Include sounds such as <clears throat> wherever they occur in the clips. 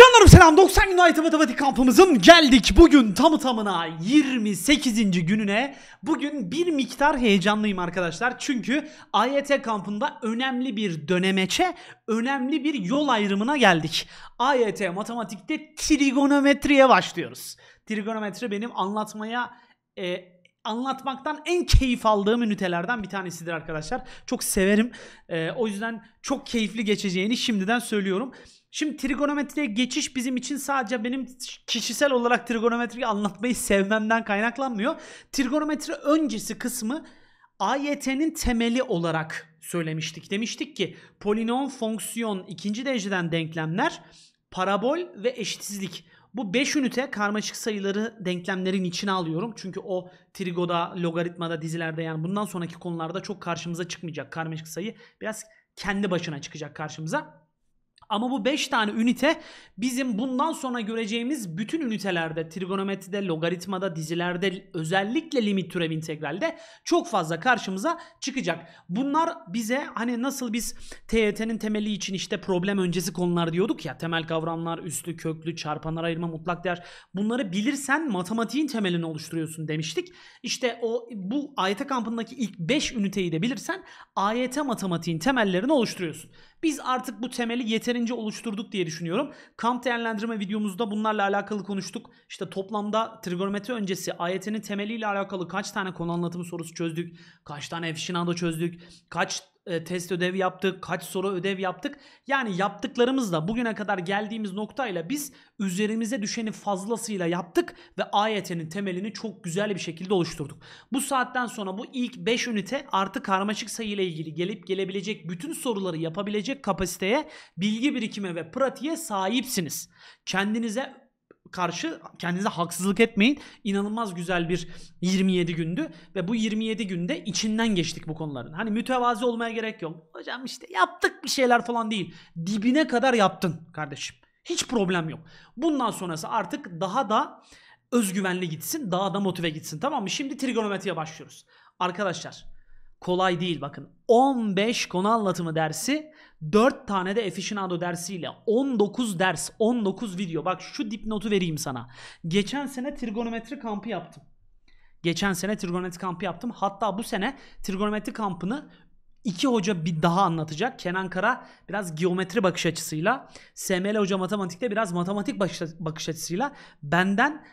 Canlarım selam 90 gün Matematik kampımızın geldik bugün tamı tamına 28. gününe bugün bir miktar heyecanlıyım arkadaşlar çünkü AYT kampında önemli bir dönemeçe önemli bir yol ayrımına geldik AYT matematikte trigonometriye başlıyoruz trigonometri benim anlatmaya e, anlatmaktan en keyif aldığım ünitelerden bir tanesidir arkadaşlar. Çok severim. Ee, o yüzden çok keyifli geçeceğini şimdiden söylüyorum. Şimdi trigonometriye geçiş bizim için sadece benim kişisel olarak trigonometriyi anlatmayı sevmemden kaynaklanmıyor. Trigonometri öncesi kısmı AYT'nin temeli olarak söylemiştik. Demiştik ki polinom, fonksiyon, ikinci dereceden denklemler, parabol ve eşitsizlik. Bu 5 ünite karmaşık sayıları denklemlerin içine alıyorum. Çünkü o trigoda, logaritmada, dizilerde yani bundan sonraki konularda çok karşımıza çıkmayacak karmaşık sayı. Biraz kendi başına çıkacak karşımıza. Ama bu 5 tane ünite bizim bundan sonra göreceğimiz bütün ünitelerde, trigonometride, logaritmada, dizilerde, özellikle limit türev integralde çok fazla karşımıza çıkacak. Bunlar bize hani nasıl biz TYT'nin temeli için işte problem öncesi konular diyorduk ya. Temel kavramlar, üstlü, köklü, çarpanlar ayırma, mutlak değer. Bunları bilirsen matematiğin temelini oluşturuyorsun demiştik. İşte o bu AYT kampındaki ilk 5 üniteyi de bilirsen AYT matematiğin temellerini oluşturuyorsun. Biz artık bu temeli yeterince oluşturduk diye düşünüyorum. Kamp değerlendirme videomuzda bunlarla alakalı konuştuk. İşte toplamda trigonometri öncesi AYT'nin temeliyle alakalı kaç tane konu anlatımı sorusu çözdük? Kaç tane efşinada çözdük? Kaç e, test ödev yaptık, kaç soru ödev yaptık. Yani yaptıklarımızla bugüne kadar geldiğimiz noktayla biz üzerimize düşeni fazlasıyla yaptık ve AYT'nin temelini çok güzel bir şekilde oluşturduk. Bu saatten sonra bu ilk 5 ünite artı karmaşık sayı ile ilgili gelip gelebilecek bütün soruları yapabilecek kapasiteye, bilgi birikime ve pratiğe sahipsiniz. Kendinize karşı kendinize haksızlık etmeyin. İnanılmaz güzel bir 27 gündü ve bu 27 günde içinden geçtik bu konuların. Hani mütevazi olmaya gerek yok. Hocam işte yaptık bir şeyler falan değil. Dibine kadar yaptın kardeşim. Hiç problem yok. Bundan sonrası artık daha da özgüvenli gitsin, daha da motive gitsin. Tamam mı? Şimdi trigonometriye başlıyoruz. Arkadaşlar kolay değil bakın. 15 konu anlatımı dersi 4 tane de aficionado dersiyle 19 ders, 19 video. Bak şu dipnotu vereyim sana. Geçen sene trigonometri kampı yaptım. Geçen sene trigonometri kampı yaptım. Hatta bu sene trigonometri kampını iki hoca bir daha anlatacak. Kenan Kara biraz geometri bakış açısıyla, SML Hoca matematikte biraz matematik bakış açısıyla benden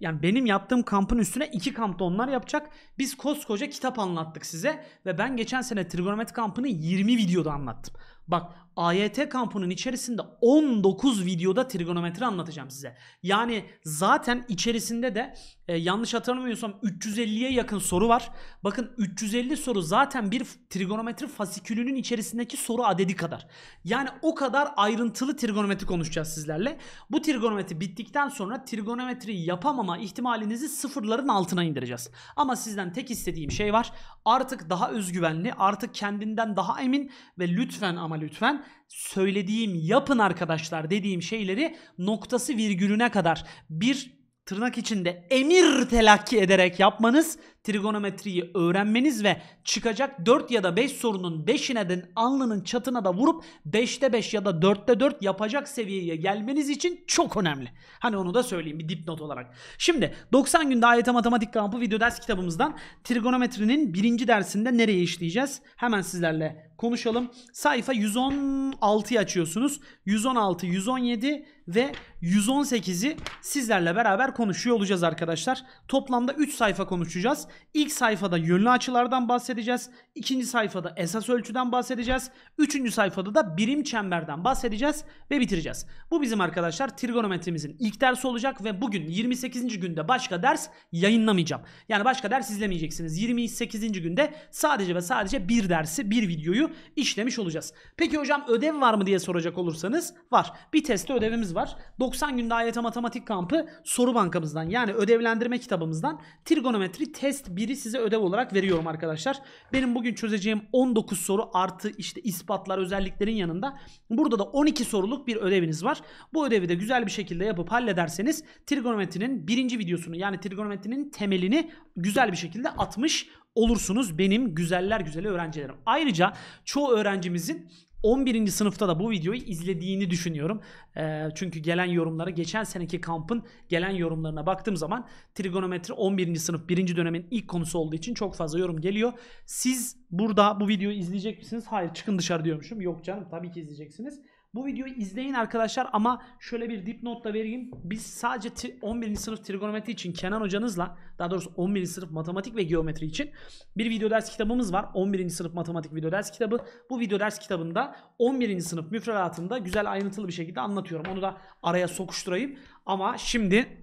yani benim yaptığım kampın üstüne iki kampta onlar yapacak. Biz koskoca kitap anlattık size ve ben geçen sene trigonometri kampını 20 videoda anlattım. Bak AYT kampının içerisinde 19 videoda trigonometri anlatacağım size. Yani zaten içerisinde de e, yanlış hatırlamıyorsam 350'ye yakın soru var. Bakın 350 soru zaten bir trigonometri fasikülünün içerisindeki soru adedi kadar. Yani o kadar ayrıntılı trigonometri konuşacağız sizlerle. Bu trigonometri bittikten sonra trigonometri yapamama ihtimalinizi sıfırların altına indireceğiz. Ama sizden tek istediğim şey var. Artık daha özgüvenli, artık kendinden daha emin ve lütfen ama ama lütfen söylediğim yapın arkadaşlar dediğim şeyleri noktası virgülüne kadar bir tırnak içinde emir telakki ederek yapmanız trigonometriyi öğrenmeniz ve çıkacak 4 ya da 5 sorunun 5'ine de alnının çatına da vurup 5'te 5 ya da 4'te 4 yapacak seviyeye gelmeniz için çok önemli. Hani onu da söyleyeyim bir dipnot olarak. Şimdi 90 günde AYT Matematik Kampı video ders kitabımızdan trigonometrinin birinci dersinde nereye işleyeceğiz? Hemen sizlerle konuşalım. Sayfa 116'yı açıyorsunuz. 116, 117 ve 118'i sizlerle beraber konuşuyor olacağız arkadaşlar. Toplamda 3 sayfa konuşacağız. İlk sayfada yönlü açılardan bahsedeceğiz. İkinci sayfada esas ölçüden bahsedeceğiz. Üçüncü sayfada da birim çemberden bahsedeceğiz ve bitireceğiz. Bu bizim arkadaşlar trigonometrimizin ilk dersi olacak ve bugün 28. günde başka ders yayınlamayacağım. Yani başka ders izlemeyeceksiniz. 28. günde sadece ve sadece bir dersi, bir videoyu işlemiş olacağız. Peki hocam ödev var mı diye soracak olursanız var. Bir teste ödevimiz var. 90 günde AYT Matematik Kampı soru bankamızdan yani ödevlendirme kitabımızdan trigonometri test test 1'i size ödev olarak veriyorum arkadaşlar. Benim bugün çözeceğim 19 soru artı işte ispatlar özelliklerin yanında burada da 12 soruluk bir ödeviniz var. Bu ödevi de güzel bir şekilde yapıp hallederseniz trigonometrinin birinci videosunu yani trigonometrinin temelini güzel bir şekilde atmış olursunuz benim güzeller güzeli öğrencilerim. Ayrıca çoğu öğrencimizin 11. sınıfta da bu videoyu izlediğini düşünüyorum. E, çünkü gelen yorumlara geçen seneki kampın gelen yorumlarına baktığım zaman trigonometri 11. sınıf 1. dönemin ilk konusu olduğu için çok fazla yorum geliyor. Siz burada bu videoyu izleyecek misiniz? Hayır çıkın dışarı diyormuşum. Yok canım tabii ki izleyeceksiniz. Bu videoyu izleyin arkadaşlar ama şöyle bir dipnot da vereyim. Biz sadece 11. sınıf trigonometri için Kenan hocanızla daha doğrusu 11. sınıf matematik ve geometri için bir video ders kitabımız var. 11. sınıf matematik video ders kitabı. Bu video ders kitabında 11. sınıf müfredatında güzel ayrıntılı bir şekilde anlatıyorum. Onu da araya sokuşturayım. Ama şimdi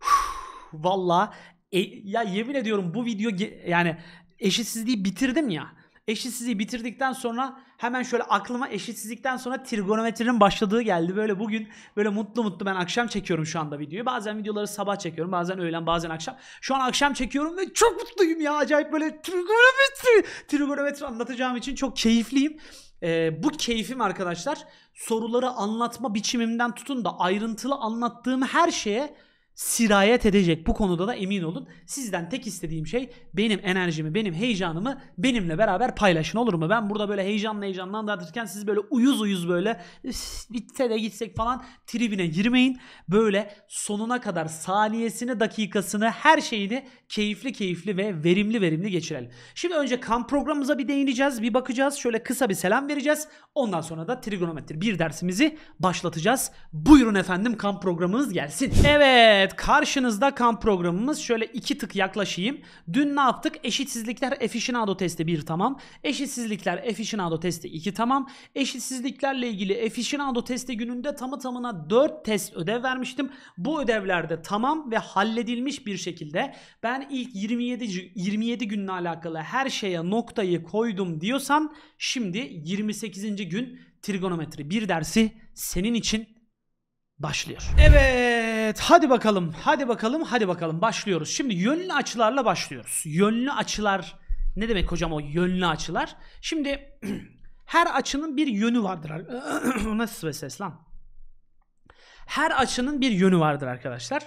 <sighs> valla e, ya yemin ediyorum bu video yani eşitsizliği bitirdim ya. Eşitsizliği bitirdikten sonra hemen şöyle aklıma eşitsizlikten sonra trigonometrinin başladığı geldi. Böyle bugün böyle mutlu mutlu ben akşam çekiyorum şu anda videoyu. Bazen videoları sabah çekiyorum. Bazen öğlen bazen akşam. Şu an akşam çekiyorum ve çok mutluyum ya. Acayip böyle trigonometri, trigonometri anlatacağım için çok keyifliyim. Ee, bu keyfim arkadaşlar soruları anlatma biçimimden tutun da ayrıntılı anlattığım her şeye sirayet edecek. Bu konuda da emin olun. Sizden tek istediğim şey benim enerjimi, benim heyecanımı benimle beraber paylaşın olur mu? Ben burada böyle heyecanla heyecanla anlatırken siz böyle uyuz uyuz böyle bitse de gitsek falan tribine girmeyin. Böyle sonuna kadar saniyesini, dakikasını, her şeyini keyifli keyifli ve verimli verimli geçirelim. Şimdi önce kamp programımıza bir değineceğiz, bir bakacağız. Şöyle kısa bir selam vereceğiz. Ondan sonra da trigonometri bir dersimizi başlatacağız. Buyurun efendim kamp programımız gelsin. Evet karşınızda kamp programımız. Şöyle iki tık yaklaşayım. Dün ne yaptık? Eşitsizlikler efişinado testi 1 tamam. Eşitsizlikler efişinado testi 2 tamam. Eşitsizliklerle ilgili efişinado testi gününde tamı tamına 4 test ödev vermiştim. Bu ödevlerde tamam ve halledilmiş bir şekilde ben ben ilk 27 27 günle alakalı her şeye noktayı koydum diyorsan şimdi 28. gün trigonometri bir dersi senin için başlıyor. Evet hadi bakalım hadi bakalım hadi bakalım başlıyoruz. Şimdi yönlü açılarla başlıyoruz. Yönlü açılar ne demek hocam o yönlü açılar? Şimdi <clears throat> her açının bir yönü vardır. <clears throat> Nasıl bir ses lan? Her açının bir yönü vardır arkadaşlar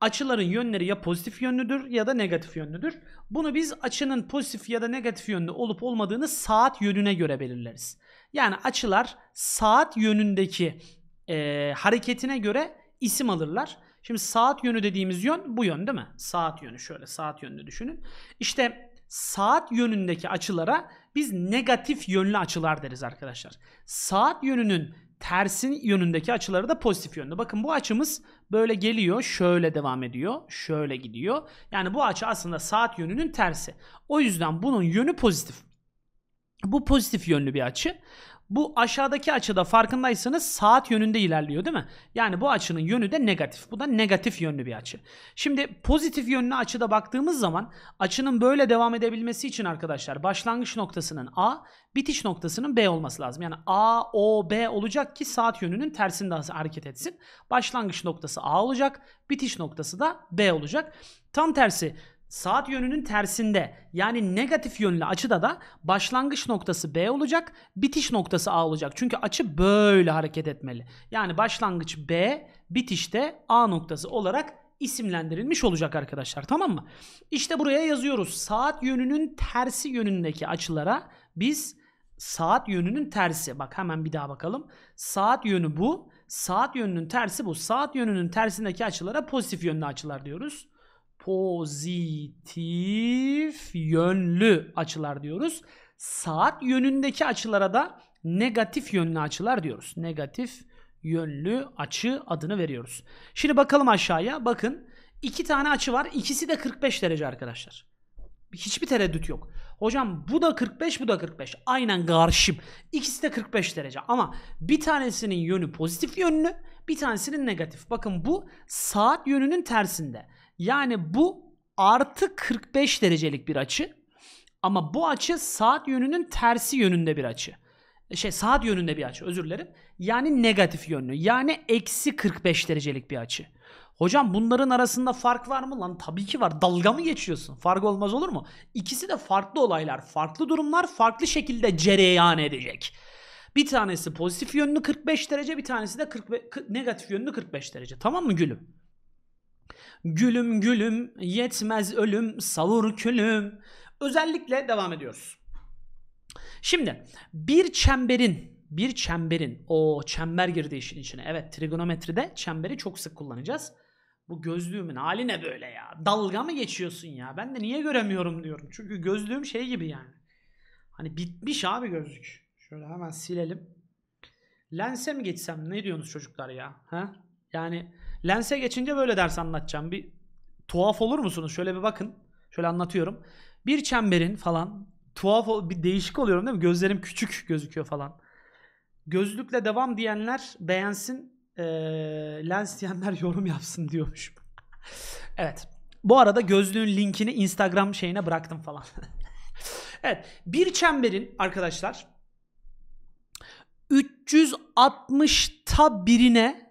açıların yönleri ya pozitif yönlüdür ya da negatif yönlüdür. Bunu biz açının pozitif ya da negatif yönlü olup olmadığını saat yönüne göre belirleriz. Yani açılar saat yönündeki e, hareketine göre isim alırlar. Şimdi saat yönü dediğimiz yön bu yön değil mi? Saat yönü şöyle saat yönünü düşünün. İşte saat yönündeki açılara biz negatif yönlü açılar deriz arkadaşlar. Saat yönünün tersin yönündeki açıları da pozitif yönde. Bakın bu açımız böyle geliyor, şöyle devam ediyor, şöyle gidiyor. Yani bu açı aslında saat yönünün tersi. O yüzden bunun yönü pozitif. Bu pozitif yönlü bir açı. Bu aşağıdaki açıda farkındaysanız saat yönünde ilerliyor değil mi? Yani bu açının yönü de negatif. Bu da negatif yönlü bir açı. Şimdi pozitif yönlü açıda baktığımız zaman açının böyle devam edebilmesi için arkadaşlar başlangıç noktasının A, bitiş noktasının B olması lazım. Yani A, O, B olacak ki saat yönünün tersinde hareket etsin. Başlangıç noktası A olacak, bitiş noktası da B olacak. Tam tersi saat yönünün tersinde yani negatif yönlü açıda da başlangıç noktası B olacak, bitiş noktası A olacak. Çünkü açı böyle hareket etmeli. Yani başlangıç B, bitişte A noktası olarak isimlendirilmiş olacak arkadaşlar tamam mı? İşte buraya yazıyoruz. Saat yönünün tersi yönündeki açılara biz saat yönünün tersi. Bak hemen bir daha bakalım. Saat yönü bu. Saat yönünün tersi bu. Saat yönünün tersindeki açılara pozitif yönlü açılar diyoruz pozitif yönlü açılar diyoruz. Saat yönündeki açılara da negatif yönlü açılar diyoruz. Negatif yönlü açı adını veriyoruz. Şimdi bakalım aşağıya. Bakın iki tane açı var. İkisi de 45 derece arkadaşlar. Hiçbir tereddüt yok. Hocam bu da 45 bu da 45. Aynen karşım. İkisi de 45 derece ama bir tanesinin yönü pozitif yönlü bir tanesinin negatif. Bakın bu saat yönünün tersinde. Yani bu artı 45 derecelik bir açı. Ama bu açı saat yönünün tersi yönünde bir açı. E, şey saat yönünde bir açı özür dilerim. Yani negatif yönlü. Yani eksi 45 derecelik bir açı. Hocam bunların arasında fark var mı lan? Tabii ki var. Dalga mı geçiyorsun? Fark olmaz olur mu? İkisi de farklı olaylar, farklı durumlar farklı şekilde cereyan edecek. Bir tanesi pozitif yönlü 45 derece, bir tanesi de 40, negatif yönlü 45 derece. Tamam mı gülüm? Gülüm gülüm yetmez ölüm savur külüm. Özellikle devam ediyoruz. Şimdi bir çemberin bir çemberin o çember girdi işin içine. Evet trigonometride çemberi çok sık kullanacağız. Bu gözlüğümün hali ne böyle ya? Dalga mı geçiyorsun ya? Ben de niye göremiyorum diyorum. Çünkü gözlüğüm şey gibi yani. Hani bitmiş abi gözlük. Şöyle hemen silelim. Lense mi geçsem ne diyorsunuz çocuklar ya? Ha? Yani Lense geçince böyle ders anlatacağım. Bir tuhaf olur musunuz? Şöyle bir bakın. Şöyle anlatıyorum. Bir çemberin falan tuhaf bir değişik oluyorum değil mi? Gözlerim küçük gözüküyor falan. Gözlükle devam diyenler beğensin. Ee, lens diyenler <laughs> yorum yapsın diyormuş. <laughs> evet. Bu arada gözlüğün linkini Instagram şeyine bıraktım falan. <laughs> evet. Bir çemberin arkadaşlar 360'ta birine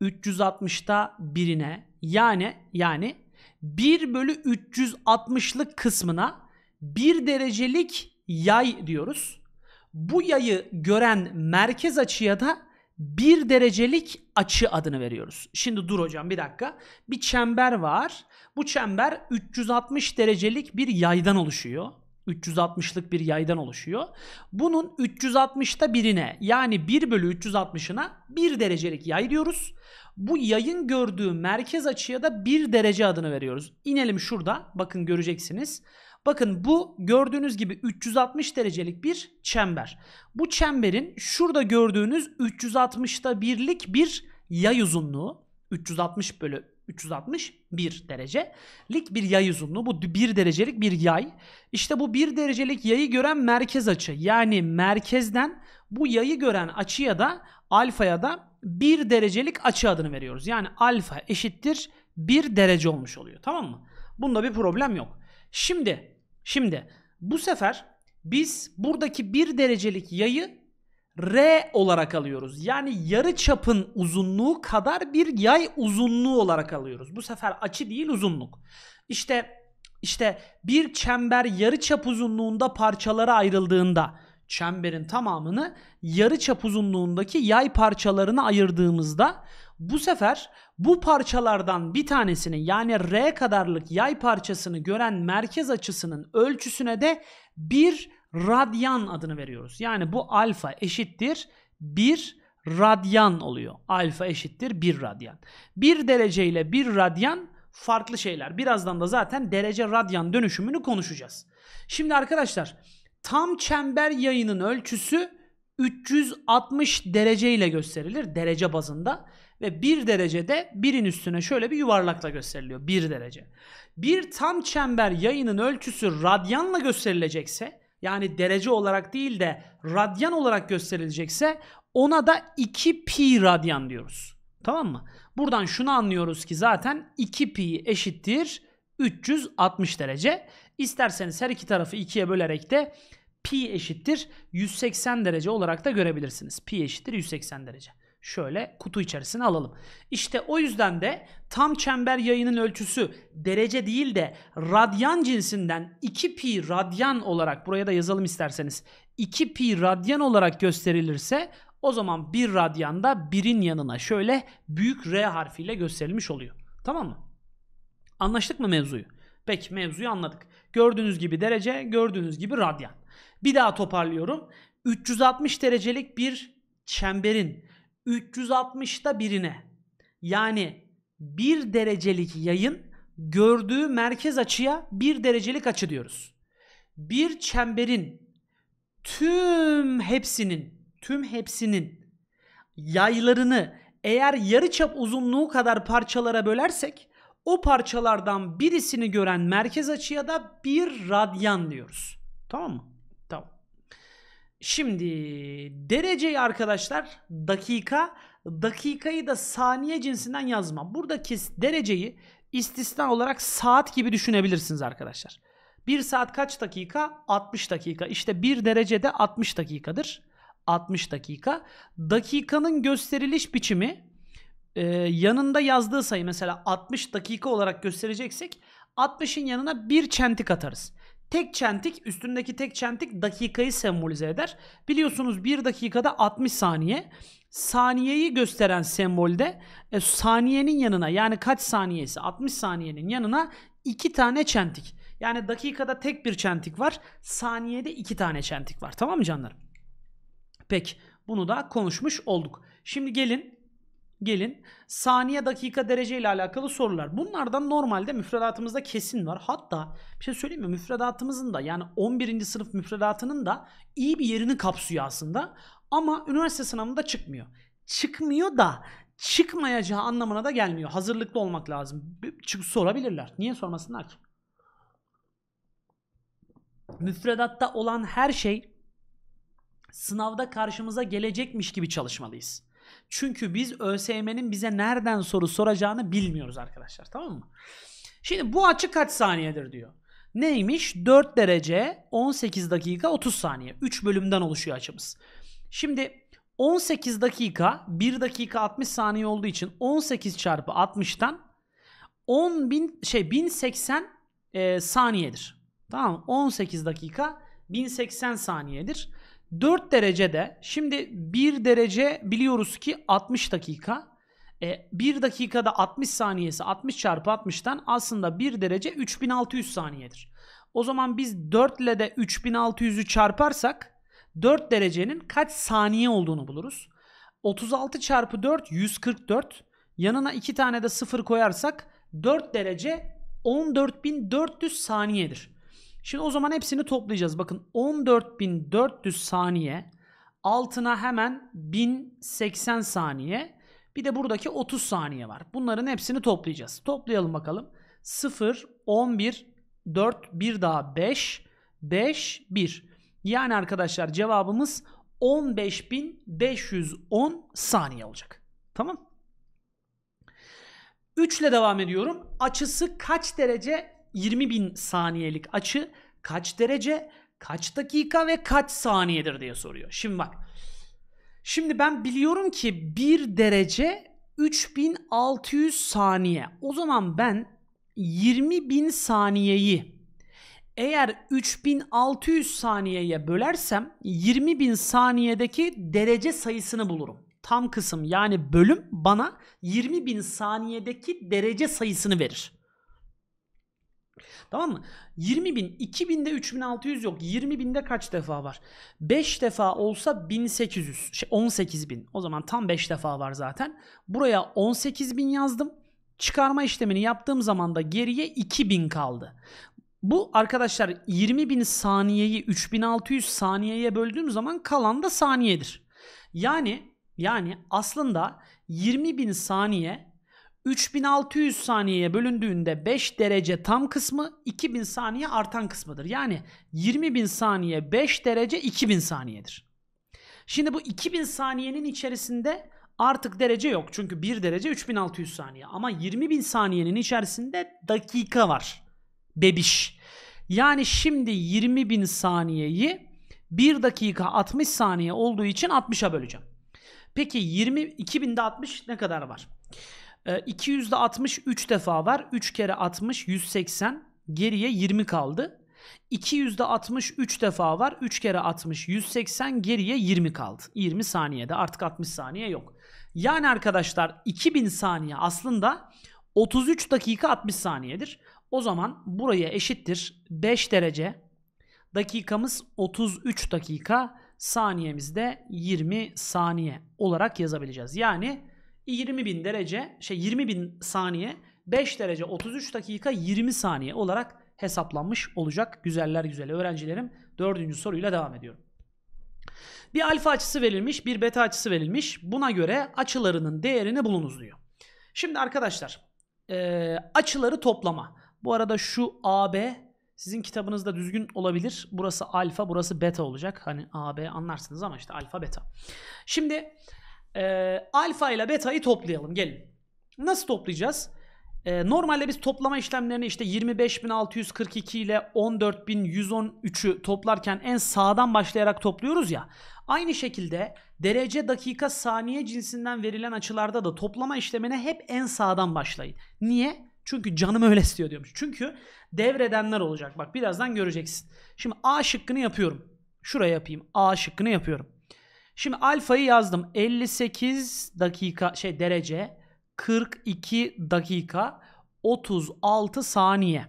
360'ta birine yani yani 1 bölü 360'lık kısmına 1 derecelik yay diyoruz. Bu yayı gören merkez açıya da 1 derecelik açı adını veriyoruz. Şimdi dur hocam bir dakika. Bir çember var. Bu çember 360 derecelik bir yaydan oluşuyor. 360'lık bir yaydan oluşuyor. Bunun 360'ta birine yani 1 bölü 360'ına 1 derecelik yay diyoruz. Bu yayın gördüğü merkez açıya da 1 derece adını veriyoruz. İnelim şurada bakın göreceksiniz. Bakın bu gördüğünüz gibi 360 derecelik bir çember. Bu çemberin şurada gördüğünüz 360'ta birlik bir yay uzunluğu 360 bölü 361 derecelik bir yay uzunluğu. Bu 1 derecelik bir yay. İşte bu 1 derecelik yayı gören merkez açı. Yani merkezden bu yayı gören açıya da alfaya da 1 derecelik açı adını veriyoruz. Yani alfa eşittir 1 derece olmuş oluyor. Tamam mı? Bunda bir problem yok. Şimdi şimdi bu sefer biz buradaki 1 derecelik yayı R olarak alıyoruz. Yani yarı çapın uzunluğu kadar bir yay uzunluğu olarak alıyoruz. Bu sefer açı değil uzunluk. İşte işte bir çember yarı çap uzunluğunda parçalara ayrıldığında çemberin tamamını yarı çap uzunluğundaki yay parçalarına ayırdığımızda bu sefer bu parçalardan bir tanesini yani R kadarlık yay parçasını gören merkez açısının ölçüsüne de bir radyan adını veriyoruz. Yani bu alfa eşittir 1 radyan oluyor. Alfa eşittir 1 radyan. 1 derece ile 1 radyan farklı şeyler. Birazdan da zaten derece radyan dönüşümünü konuşacağız. Şimdi arkadaşlar tam çember yayının ölçüsü 360 derece ile gösterilir derece bazında ve 1 derecede birin üstüne şöyle bir yuvarlakla gösteriliyor 1 derece. Bir tam çember yayının ölçüsü radyanla gösterilecekse yani derece olarak değil de radyan olarak gösterilecekse ona da 2 pi radyan diyoruz. Tamam mı? Buradan şunu anlıyoruz ki zaten 2 pi eşittir 360 derece. İsterseniz her iki tarafı ikiye bölerek de pi eşittir 180 derece olarak da görebilirsiniz. Pi eşittir 180 derece şöyle kutu içerisine alalım. İşte o yüzden de tam çember yayının ölçüsü derece değil de radyan cinsinden 2 pi radyan olarak buraya da yazalım isterseniz. 2 pi radyan olarak gösterilirse o zaman bir da birin yanına şöyle büyük R harfiyle gösterilmiş oluyor. Tamam mı? Anlaştık mı mevzuyu? Peki mevzuyu anladık. Gördüğünüz gibi derece, gördüğünüz gibi radyan. Bir daha toparlıyorum. 360 derecelik bir çemberin 360'ta birine yani bir derecelik yayın gördüğü merkez açıya bir derecelik açı diyoruz. Bir çemberin tüm hepsinin tüm hepsinin yaylarını eğer yarıçap uzunluğu kadar parçalara bölersek o parçalardan birisini gören merkez açıya da bir radyan diyoruz. Tamam mı? Şimdi dereceyi arkadaşlar dakika, dakikayı da saniye cinsinden yazma. Buradaki dereceyi istisna olarak saat gibi düşünebilirsiniz arkadaşlar. 1 saat kaç dakika? 60 dakika. İşte 1 derecede 60 dakikadır. 60 dakika. Dakikanın gösteriliş biçimi e, yanında yazdığı sayı mesela 60 dakika olarak göstereceksek 60'ın yanına 1 çentik atarız. Tek çentik üstündeki tek çentik dakikayı sembolize eder. Biliyorsunuz bir dakikada 60 saniye. Saniyeyi gösteren sembolde e, saniyenin yanına yani kaç saniyesi 60 saniyenin yanına iki tane çentik. Yani dakikada tek bir çentik var. Saniyede iki tane çentik var. Tamam mı canlarım? Peki bunu da konuşmuş olduk. Şimdi gelin Gelin saniye dakika derece ile alakalı sorular. Bunlardan normalde müfredatımızda kesin var. Hatta bir şey söyleyeyim mi? Müfredatımızın da yani 11. sınıf müfredatının da iyi bir yerini kapsıyor aslında. Ama üniversite sınavında çıkmıyor. Çıkmıyor da çıkmayacağı anlamına da gelmiyor. Hazırlıklı olmak lazım. Çık sorabilirler. Niye sormasınlar ki? Müfredatta olan her şey sınavda karşımıza gelecekmiş gibi çalışmalıyız. Çünkü biz ÖSYM'nin bize nereden soru soracağını bilmiyoruz arkadaşlar. Tamam mı? Şimdi bu açı kaç saniyedir diyor. Neymiş? 4 derece 18 dakika 30 saniye. 3 bölümden oluşuyor açımız. Şimdi 18 dakika 1 dakika 60 saniye olduğu için 18 çarpı 60'tan 10 bin, şey 1080 e, saniyedir. Tamam 18 dakika 1080 saniyedir. 4 derecede şimdi 1 derece biliyoruz ki 60 dakika. E, 1 dakikada 60 saniyesi 60 çarpı 60'tan aslında 1 derece 3600 saniyedir. O zaman biz 4 ile de 3600'ü çarparsak 4 derecenin kaç saniye olduğunu buluruz. 36 çarpı 4 144. Yanına 2 tane de 0 koyarsak 4 derece 14400 saniyedir. Şimdi o zaman hepsini toplayacağız. Bakın 14.400 saniye altına hemen 1080 saniye bir de buradaki 30 saniye var. Bunların hepsini toplayacağız. Toplayalım bakalım. 0, 11, 4, 1 daha 5, 5, 1. Yani arkadaşlar cevabımız 15510 saniye olacak. Tamam. 3 ile devam ediyorum. Açısı kaç derece 20 bin saniyelik açı kaç derece, kaç dakika ve kaç saniyedir diye soruyor. Şimdi bak. Şimdi ben biliyorum ki 1 derece 3600 saniye. O zaman ben 20 bin saniyeyi eğer 3600 saniyeye bölersem 20 bin saniyedeki derece sayısını bulurum. Tam kısım yani bölüm bana 20 bin saniyedeki derece sayısını verir. Tamam mı? 20 bin, 2 binde 3600 yok. 20 binde kaç defa var? 5 defa olsa 1800, şey 18 bin. O zaman tam 5 defa var zaten. Buraya 18 bin yazdım. Çıkarma işlemini yaptığım zaman da geriye 2000 kaldı. Bu arkadaşlar 20 bin saniyeyi 3600 saniyeye böldüğüm zaman kalan da saniyedir. Yani yani aslında 20 bin saniye 3600 saniyeye bölündüğünde 5 derece tam kısmı 2000 saniye artan kısmıdır. Yani 20.000 saniye 5 derece 2000 saniyedir. Şimdi bu 2000 saniyenin içerisinde artık derece yok. Çünkü 1 derece 3600 saniye. Ama 20.000 saniyenin içerisinde dakika var. Bebiş. Yani şimdi 20.000 saniyeyi 1 dakika 60 saniye olduğu için 60'a böleceğim. Peki 20 2000'de 60 ne kadar var? 200'de 60 3 defa var. 3 kere 60 180 geriye 20 kaldı. 200'de 60 3 defa var. 3 kere 60 180 geriye 20 kaldı. 20 saniyede artık 60 saniye yok. Yani arkadaşlar 2000 saniye aslında 33 dakika 60 saniyedir. O zaman buraya eşittir 5 derece. Dakikamız 33 dakika, saniyemiz de 20 saniye olarak yazabileceğiz. Yani 20 bin derece şey 20 bin saniye 5 derece 33 dakika 20 saniye olarak hesaplanmış olacak. Güzeller güzel öğrencilerim. Dördüncü soruyla devam ediyorum. Bir alfa açısı verilmiş, bir beta açısı verilmiş. Buna göre açılarının değerini bulunuz diyor. Şimdi arkadaşlar e, açıları toplama. Bu arada şu AB sizin kitabınızda düzgün olabilir. Burası alfa, burası beta olacak. Hani AB anlarsınız ama işte alfa beta. Şimdi e, alfa ile beta'yı toplayalım gelin. Nasıl toplayacağız? E, normalde biz toplama işlemlerini işte 25.642 ile 14.113'ü toplarken en sağdan başlayarak topluyoruz ya. Aynı şekilde derece, dakika, saniye cinsinden verilen açılarda da toplama işlemine hep en sağdan başlayın. Niye? Çünkü canım öyle istiyor diyormuş. Çünkü devredenler olacak. Bak birazdan göreceksin. Şimdi A şıkkını yapıyorum. Şuraya yapayım. A şıkkını yapıyorum. Şimdi alfayı yazdım. 58 dakika şey derece 42 dakika 36 saniye.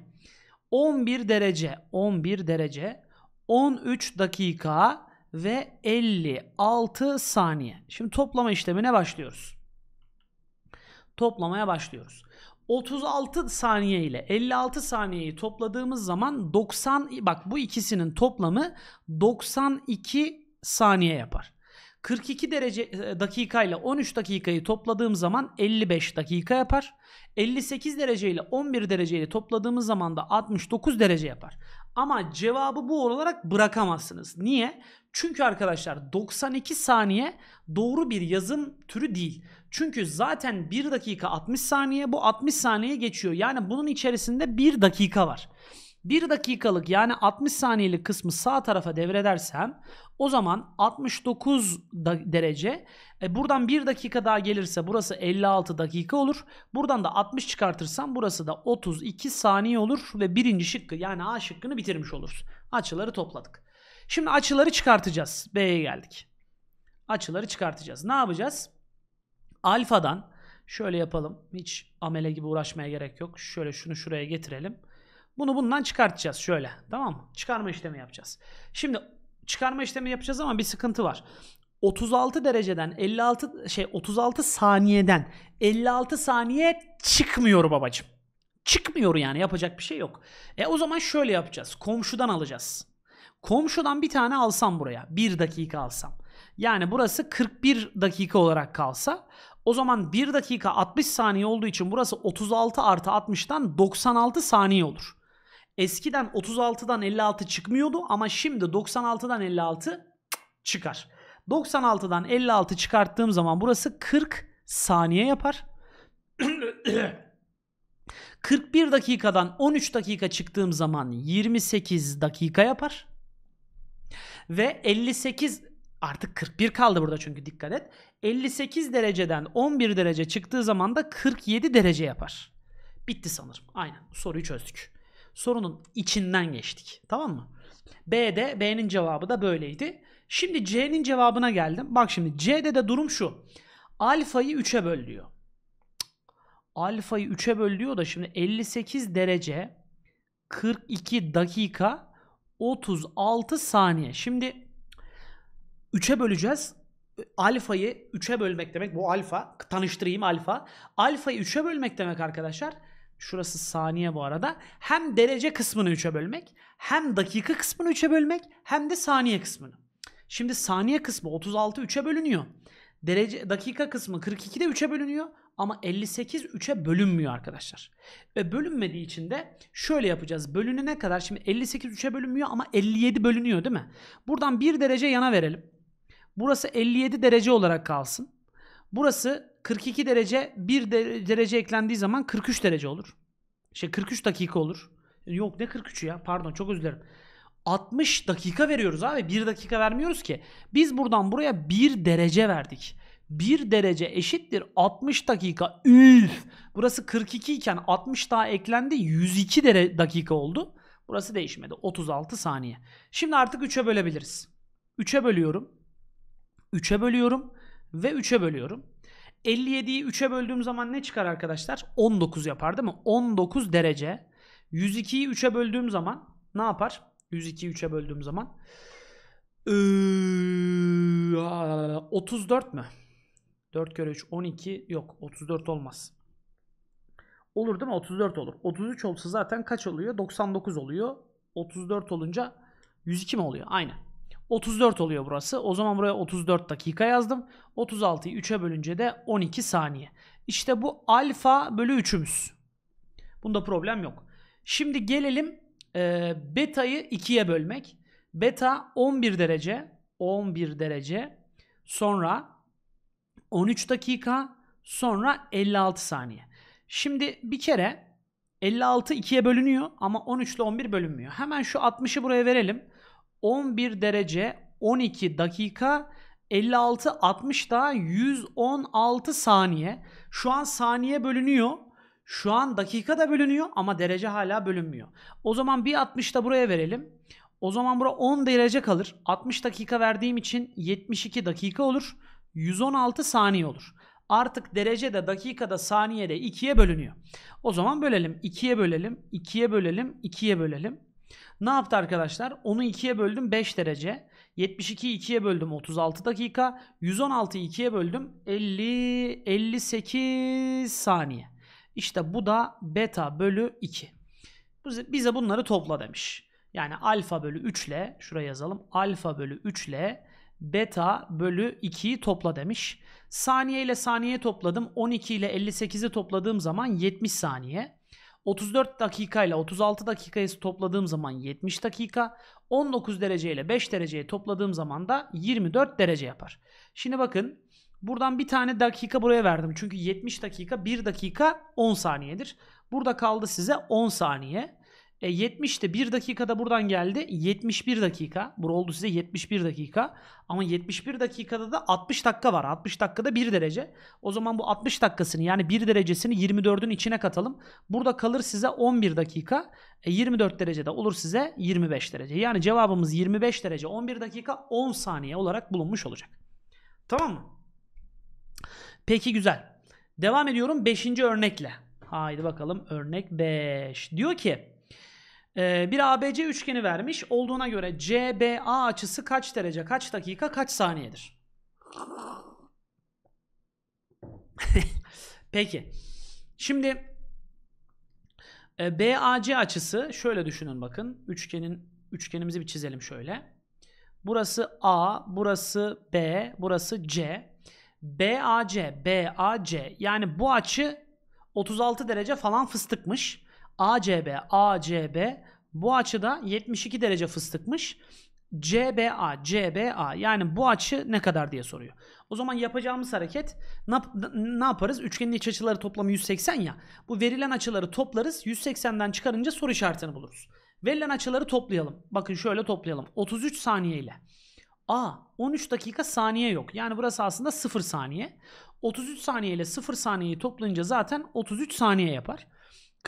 11 derece 11 derece 13 dakika ve 56 saniye. Şimdi toplama işlemine başlıyoruz. Toplamaya başlıyoruz. 36 saniye ile 56 saniyeyi topladığımız zaman 90 bak bu ikisinin toplamı 92 saniye yapar. 42 derece e, dakika ile 13 dakikayı topladığım zaman 55 dakika yapar. 58 derece ile 11 derece topladığımız zaman da 69 derece yapar. Ama cevabı bu olarak bırakamazsınız. Niye? Çünkü arkadaşlar 92 saniye doğru bir yazım türü değil. Çünkü zaten 1 dakika 60 saniye bu 60 saniye geçiyor. Yani bunun içerisinde 1 dakika var. 1 dakikalık yani 60 saniyelik kısmı sağ tarafa devredersem o zaman 69 derece e, buradan 1 dakika daha gelirse burası 56 dakika olur. Buradan da 60 çıkartırsam burası da 32 saniye olur ve birinci şıkkı yani A şıkkını bitirmiş oluruz. Açıları topladık. Şimdi açıları çıkartacağız. B'ye geldik. Açıları çıkartacağız. Ne yapacağız? Alfadan şöyle yapalım. Hiç amele gibi uğraşmaya gerek yok. Şöyle şunu şuraya getirelim. Bunu bundan çıkartacağız şöyle. Tamam mı? Çıkarma işlemi yapacağız. Şimdi çıkarma işlemi yapacağız ama bir sıkıntı var. 36 dereceden 56 şey 36 saniyeden 56 saniye çıkmıyor babacım. Çıkmıyor yani yapacak bir şey yok. E o zaman şöyle yapacağız. Komşudan alacağız. Komşudan bir tane alsam buraya. bir dakika alsam. Yani burası 41 dakika olarak kalsa o zaman 1 dakika 60 saniye olduğu için burası 36 artı 60'tan 96 saniye olur. Eskiden 36'dan 56 çıkmıyordu ama şimdi 96'dan 56 çıkar. 96'dan 56 çıkarttığım zaman burası 40 saniye yapar. 41 <clears throat> dakikadan 13 dakika çıktığım zaman 28 dakika yapar. Ve 58 artık 41 kaldı burada çünkü dikkat et. 58 dereceden 11 derece çıktığı zaman da 47 derece yapar. Bitti sanırım. Aynen soruyu çözdük sorunun içinden geçtik. Tamam mı? B'de B'nin cevabı da böyleydi. Şimdi C'nin cevabına geldim. Bak şimdi C'de de durum şu. Alfayı 3'e böl diyor. Alfayı 3'e böl diyor da şimdi 58 derece 42 dakika 36 saniye. Şimdi 3'e böleceğiz. Alfayı 3'e bölmek demek. Bu alfa. Tanıştırayım alfa. Alfayı 3'e bölmek demek arkadaşlar. Şurası saniye bu arada. Hem derece kısmını 3'e bölmek, hem dakika kısmını 3'e bölmek, hem de saniye kısmını. Şimdi saniye kısmı 36 3'e bölünüyor. Derece dakika kısmı 42'de 3'e bölünüyor ama 58 3'e bölünmüyor arkadaşlar. Ve bölünmediği için de şöyle yapacağız. Bölünene kadar şimdi 58 3'e bölünmüyor ama 57 bölünüyor değil mi? Buradan 1 derece yana verelim. Burası 57 derece olarak kalsın. Burası 42 derece 1 derece eklendiği zaman 43 derece olur. Şey 43 dakika olur. Yok ne 43'ü ya pardon çok özür dilerim. 60 dakika veriyoruz abi. 1 dakika vermiyoruz ki. Biz buradan buraya 1 derece verdik. 1 derece eşittir 60 dakika. Üf! Burası 42 iken 60 daha eklendi. 102 dere dakika oldu. Burası değişmedi. 36 saniye. Şimdi artık 3'e bölebiliriz. 3'e bölüyorum. 3'e bölüyorum ve 3'e bölüyorum. 57'yi 3'e böldüğüm zaman ne çıkar arkadaşlar? 19 yapar değil mi? 19 derece. 102'yi 3'e böldüğüm zaman ne yapar? 102'yi 3'e böldüğüm zaman. 34 mü? 4 kere 3 12 yok 34 olmaz. Olur değil mi? 34 olur. 33 olsa zaten kaç oluyor? 99 oluyor. 34 olunca 102 mi oluyor? Aynen. 34 oluyor burası. O zaman buraya 34 dakika yazdım. 36'yı 3'e bölünce de 12 saniye. İşte bu alfa bölü 3'ümüz. Bunda problem yok. Şimdi gelelim e, beta'yı 2'ye bölmek. Beta 11 derece, 11 derece, sonra 13 dakika, sonra 56 saniye. Şimdi bir kere 56 2'ye bölünüyor ama 13 ile 11 bölünmüyor. Hemen şu 60'ı buraya verelim. 11 derece 12 dakika 56 60 daha 116 saniye. Şu an saniye bölünüyor. Şu an dakika da bölünüyor ama derece hala bölünmüyor. O zaman bir 60 da buraya verelim. O zaman bura 10 derece kalır. 60 dakika verdiğim için 72 dakika olur. 116 saniye olur. Artık derece de dakikada saniyede 2'ye bölünüyor. O zaman bölelim. 2'ye bölelim. 2'ye bölelim. 2'ye bölelim. Ne yaptı arkadaşlar? Onu 2'ye böldüm 5 derece. 72 2'ye böldüm 36 dakika. 116 2'ye böldüm 50 58 saniye. İşte bu da beta bölü 2. Bize bunları topla demiş. Yani alfa bölü 3 ile şuraya yazalım. Alfa bölü 3 ile beta bölü 2'yi topla demiş. Saniye ile saniye topladım. 12 ile 58'i topladığım zaman 70 saniye. 34 dakika ile 36 dakikayı topladığım zaman 70 dakika, 19 derece ile 5 dereceyi topladığım zaman da 24 derece yapar. Şimdi bakın buradan bir tane dakika buraya verdim. Çünkü 70 dakika 1 dakika 10 saniyedir. Burada kaldı size 10 saniye. E, 70'te 1 dakikada buradan geldi. 71 dakika. Bura oldu size 71 dakika. Ama 71 dakikada da 60 dakika var. 60 dakikada 1 derece. O zaman bu 60 dakikasını yani 1 derecesini 24'ün içine katalım. Burada kalır size 11 dakika. E, 24 derecede olur size 25 derece. Yani cevabımız 25 derece 11 dakika 10 saniye olarak bulunmuş olacak. Tamam mı? Peki güzel. Devam ediyorum 5. örnekle. Haydi bakalım örnek 5. Diyor ki ee, bir ABC üçgeni vermiş. Olduğuna göre CBA açısı kaç derece, kaç dakika, kaç saniyedir? <laughs> Peki. Şimdi e, BAC açısı şöyle düşünün bakın. Üçgenin üçgenimizi bir çizelim şöyle. Burası A, burası B, burası C. BAC, BAC yani bu açı 36 derece falan fıstıkmış. ACB, ACB, bu açıda 72 derece fıstıkmış. CBA, CBA yani bu açı ne kadar diye soruyor. O zaman yapacağımız hareket ne, ne yaparız? Üçgenin iç açıları toplamı 180 ya. Bu verilen açıları toplarız. 180'den çıkarınca soru işaretini buluruz. Verilen açıları toplayalım. Bakın şöyle toplayalım. 33 saniye ile. A 13 dakika saniye yok. Yani burası aslında 0 saniye. 33 saniye ile 0 saniyeyi toplayınca zaten 33 saniye yapar.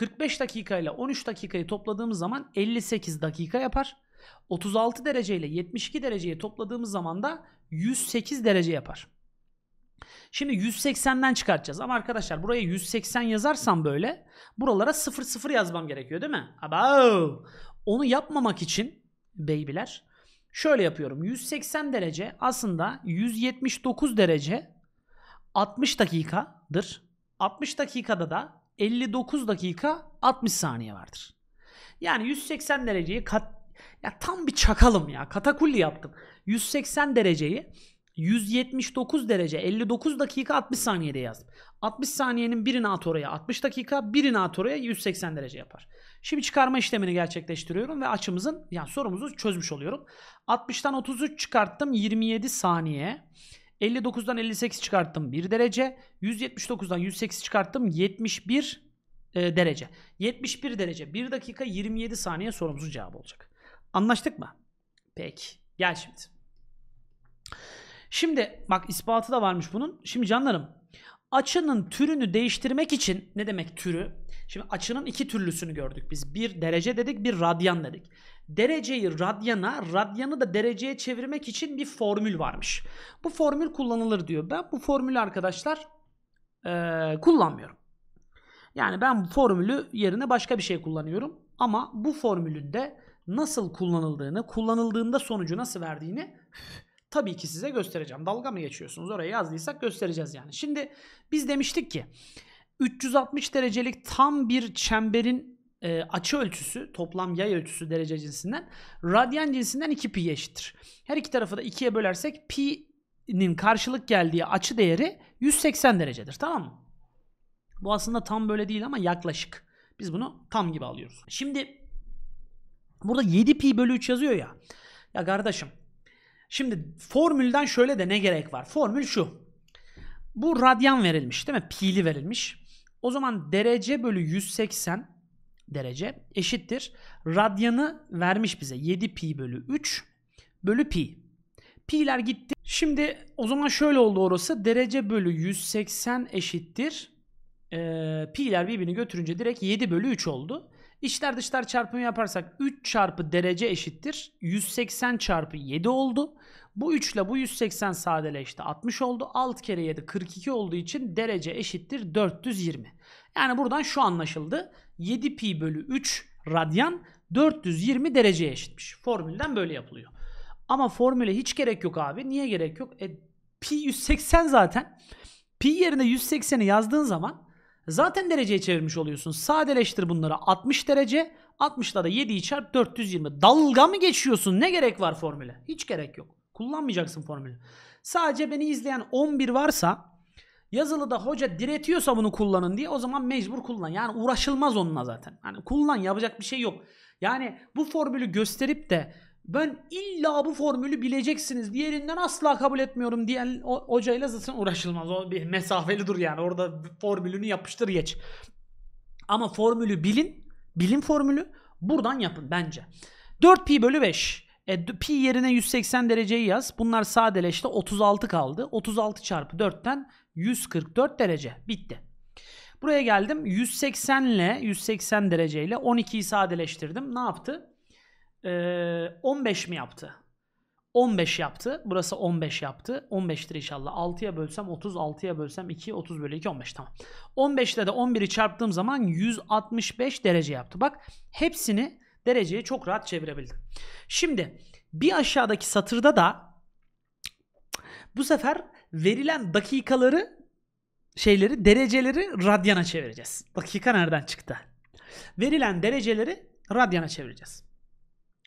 45 dakika ile 13 dakikayı topladığımız zaman 58 dakika yapar. 36 derece ile 72 dereceye topladığımız zaman da 108 derece yapar. Şimdi 180'den çıkartacağız ama arkadaşlar buraya 180 yazarsam böyle buralara 00 yazmam gerekiyor değil mi? Abo! Onu yapmamak için beybiler şöyle yapıyorum. 180 derece aslında 179 derece 60 dakikadır. 60 dakikada da 59 dakika 60 saniye vardır. Yani 180 dereceyi kat ya tam bir çakalım ya. Katakulli yaptım. 180 dereceyi 179 derece 59 dakika 60 saniyede yazdım. 60 saniyenin birini at oraya 60 dakika birini at oraya 180 derece yapar. Şimdi çıkarma işlemini gerçekleştiriyorum ve açımızın yani sorumuzu çözmüş oluyorum. 60'tan 33 çıkarttım 27 saniye. 59'dan 58 çıkarttım 1 derece. 179'dan 108 çıkarttım 71 e, derece. 71 derece 1 dakika 27 saniye sorumuzun cevabı olacak. Anlaştık mı? Peki. Gel şimdi. Şimdi bak ispatı da varmış bunun. Şimdi canlarım Açının türünü değiştirmek için ne demek türü? Şimdi açının iki türlüsünü gördük biz. Bir derece dedik, bir radyan dedik. Dereceyi radyana, radyanı da dereceye çevirmek için bir formül varmış. Bu formül kullanılır diyor. Ben bu formülü arkadaşlar ee, kullanmıyorum. Yani ben bu formülü yerine başka bir şey kullanıyorum. Ama bu formülün de nasıl kullanıldığını, kullanıldığında sonucu nasıl verdiğini Tabii ki size göstereceğim. Dalga mı geçiyorsunuz? Oraya yazdıysak göstereceğiz yani. Şimdi biz demiştik ki 360 derecelik tam bir çemberin e, açı ölçüsü, toplam yay ölçüsü derece cinsinden, radyan cinsinden 2 pi eşittir. Her iki tarafı da 2'ye bölersek pi'nin karşılık geldiği açı değeri 180 derecedir. Tamam mı? Bu aslında tam böyle değil ama yaklaşık. Biz bunu tam gibi alıyoruz. Şimdi burada 7 pi bölü 3 yazıyor ya. Ya kardeşim Şimdi formülden şöyle de ne gerek var? Formül şu. Bu radyan verilmiş değil mi? Pili verilmiş. O zaman derece bölü 180 derece eşittir. Radyanı vermiş bize 7 pi bölü 3 bölü pi. Pi'ler gitti. Şimdi o zaman şöyle oldu orası. Derece bölü 180 eşittir. Ee, pi'ler birbirini götürünce direkt 7 bölü 3 oldu. İçler dışlar çarpımı yaparsak 3 çarpı derece eşittir. 180 çarpı 7 oldu. Bu 3 ile bu 180 sadeleşti. 60 oldu. Alt kere 7 42 olduğu için derece eşittir 420. Yani buradan şu anlaşıldı. 7 pi bölü 3 radyan 420 dereceye eşitmiş. Formülden böyle yapılıyor. Ama formüle hiç gerek yok abi. Niye gerek yok? E, pi 180 zaten. Pi yerine 180'i yazdığın zaman zaten dereceye çevirmiş oluyorsun. Sadeleştir bunları 60 derece. 60'la da 7'yi çarp 420. Dalga mı geçiyorsun? Ne gerek var formüle? Hiç gerek yok. Kullanmayacaksın formülü. Sadece beni izleyen 11 varsa yazılıda hoca diretiyorsa bunu kullanın diye o zaman mecbur kullan. Yani uğraşılmaz onunla zaten. Yani kullan yapacak bir şey yok. Yani bu formülü gösterip de ben illa bu formülü bileceksiniz diğerinden asla kabul etmiyorum diyen hocayla zaten uğraşılmaz. O bir mesafeli dur yani orada formülünü yapıştır geç. Ama formülü bilin. Bilin formülü buradan yapın bence. 4pi bölü 5. E, pi yerine 180 dereceyi yaz. Bunlar sadeleşti. 36 kaldı. 36 çarpı 4'ten 144 derece. Bitti. Buraya geldim. 180 ile 180 dereceyle 12'yi sadeleştirdim. Ne yaptı? Ee, 15 mi yaptı? 15 yaptı. Burası 15 yaptı. 15'tir inşallah. 6'ya bölsem 30, 6'ya bölsem 2, 30 bölü 2, 15 tamam. 15 ile de 11'i çarptığım zaman 165 derece yaptı. Bak hepsini dereceyi çok rahat çevirebildim. Şimdi bir aşağıdaki satırda da bu sefer verilen dakikaları şeyleri dereceleri radyana çevireceğiz. Dakika nereden çıktı? Verilen dereceleri radyana çevireceğiz.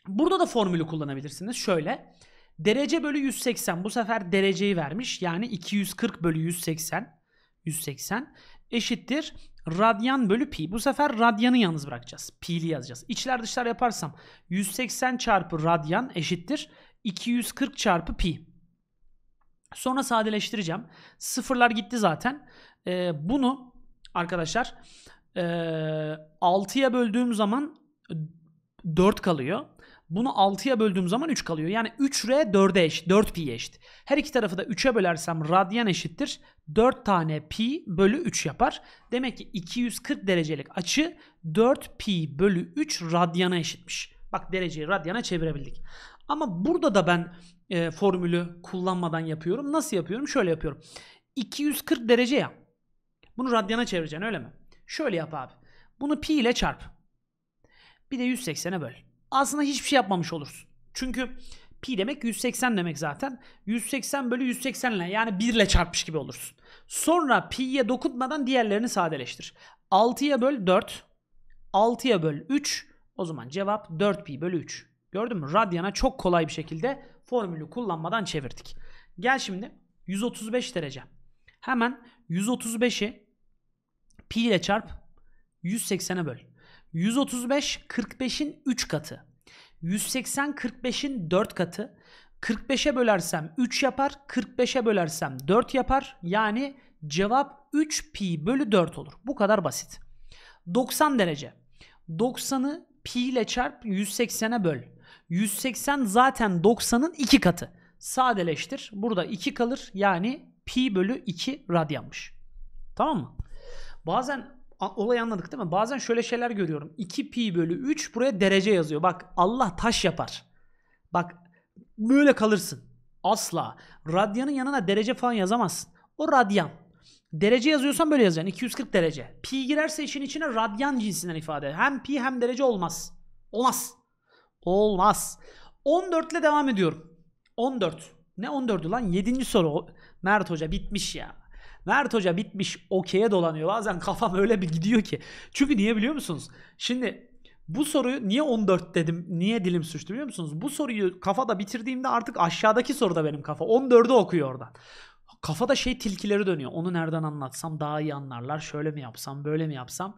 Burada da formülü kullanabilirsiniz. Şöyle derece bölü 180 bu sefer dereceyi vermiş. Yani 240 bölü 180 180 eşittir radyan bölü pi. Bu sefer radyanı yalnız bırakacağız. Pi'li yazacağız. İçler dışlar yaparsam 180 çarpı radyan eşittir 240 çarpı pi. Sonra sadeleştireceğim. Sıfırlar gitti zaten. Ee, bunu arkadaşlar e, ee, 6'ya böldüğüm zaman 4 kalıyor. Bunu 6'ya böldüğüm zaman 3 kalıyor. Yani 3R 4'e eşit. 4 pi eşit. Her iki tarafı da 3'e bölersem radyan eşittir. 4 tane pi bölü 3 yapar. Demek ki 240 derecelik açı 4 pi bölü 3 radyana eşitmiş. Bak dereceyi radyana çevirebildik. Ama burada da ben e, formülü kullanmadan yapıyorum. Nasıl yapıyorum? Şöyle yapıyorum. 240 derece ya. Bunu radyana çevireceksin öyle mi? Şöyle yap abi. Bunu pi ile çarp. Bir de 180'e böl aslında hiçbir şey yapmamış olursun. Çünkü pi demek 180 demek zaten. 180 bölü 180 ile yani 1 ile çarpmış gibi olursun. Sonra pi'ye dokunmadan diğerlerini sadeleştir. 6'ya böl 4. 6'ya böl 3. O zaman cevap 4 pi bölü 3. Gördün mü? Radyana çok kolay bir şekilde formülü kullanmadan çevirdik. Gel şimdi 135 derece. Hemen 135'i pi ile çarp 180'e böl. 135 45'in 3 katı. 180 45'in 4 katı. 45'e bölersem 3 yapar. 45'e bölersem 4 yapar. Yani cevap 3 pi bölü 4 olur. Bu kadar basit. 90 derece. 90'ı pi ile çarp 180'e böl. 180 zaten 90'ın 2 katı. Sadeleştir. Burada 2 kalır. Yani pi bölü 2 radyanmış. Tamam mı? Bazen olayı anladık değil mi? Bazen şöyle şeyler görüyorum. 2 pi bölü 3 buraya derece yazıyor. Bak Allah taş yapar. Bak böyle kalırsın. Asla. Radyanın yanına derece falan yazamazsın. O radyan. Derece yazıyorsan böyle yazacaksın. 240 derece. Pi girerse işin içine radyan cinsinden ifade. Hem pi hem derece olmaz. Olmaz. Olmaz. 14 ile devam ediyorum. 14. Ne 14'ü lan? 7. soru. Mert Hoca bitmiş ya. Mert Hoca bitmiş okey'e dolanıyor. Bazen kafam öyle bir gidiyor ki. Çünkü niye biliyor musunuz? Şimdi bu soruyu niye 14 dedim? Niye dilim suçtu biliyor musunuz? Bu soruyu kafada bitirdiğimde artık aşağıdaki soruda benim kafa. 14'ü okuyor oradan. Kafada şey tilkileri dönüyor. Onu nereden anlatsam daha iyi anlarlar. Şöyle mi yapsam, böyle mi yapsam?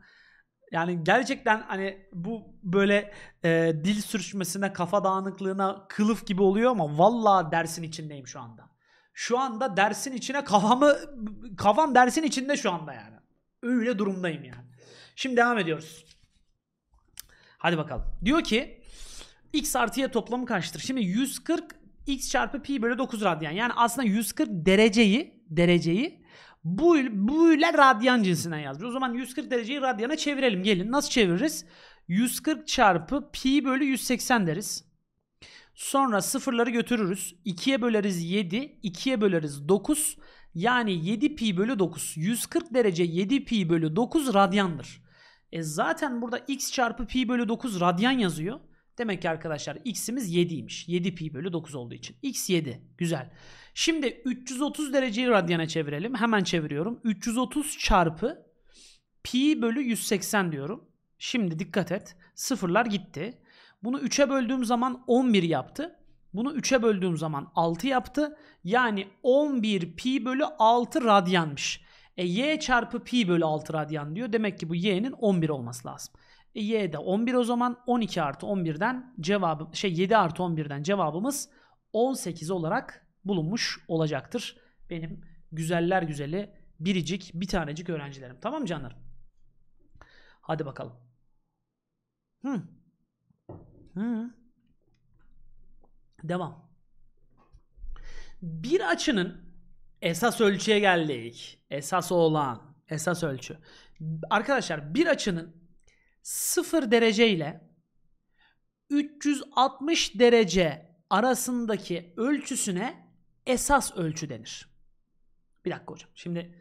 Yani gerçekten hani bu böyle e, dil sürçmesine, kafa dağınıklığına kılıf gibi oluyor ama valla dersin içindeyim şu anda. Şu anda dersin içine kafamı kafam dersin içinde şu anda yani. Öyle durumdayım yani. Şimdi devam ediyoruz. Hadi bakalım. Diyor ki x artı y toplamı kaçtır? Şimdi 140 x çarpı pi bölü 9 radyan. Yani aslında 140 dereceyi dereceyi bu, bu ile radyan cinsinden yazmış. O zaman 140 dereceyi radyana çevirelim. Gelin nasıl çeviririz? 140 çarpı pi bölü 180 deriz. Sonra sıfırları götürürüz. 2'ye böleriz 7, 2'ye böleriz 9. Yani 7 pi bölü 9. 140 derece 7 pi bölü 9 radyandır. E zaten burada x çarpı pi bölü 9 radyan yazıyor. Demek ki arkadaşlar x'imiz 7'ymiş. 7 pi bölü 9 olduğu için. x 7. Güzel. Şimdi 330 dereceyi radyana çevirelim. Hemen çeviriyorum. 330 çarpı pi bölü 180 diyorum. Şimdi dikkat et. Sıfırlar gitti. Bunu 3'e böldüğüm zaman 11 yaptı. Bunu 3'e böldüğüm zaman 6 yaptı. Yani 11 pi bölü 6 radyanmış. E y çarpı pi bölü 6 radyan diyor. Demek ki bu y'nin 11 olması lazım. E y de 11 o zaman 12 artı 11'den cevabı şey 7 artı 11'den cevabımız 18 olarak bulunmuş olacaktır. Benim güzeller güzeli biricik bir tanecik öğrencilerim. Tamam canlarım? Hadi bakalım. Hmm. Hı. Devam. Bir açının esas ölçüye geldik. Esas olan, esas ölçü. Arkadaşlar bir açının 0 derece ile 360 derece arasındaki ölçüsüne esas ölçü denir. Bir dakika hocam. Şimdi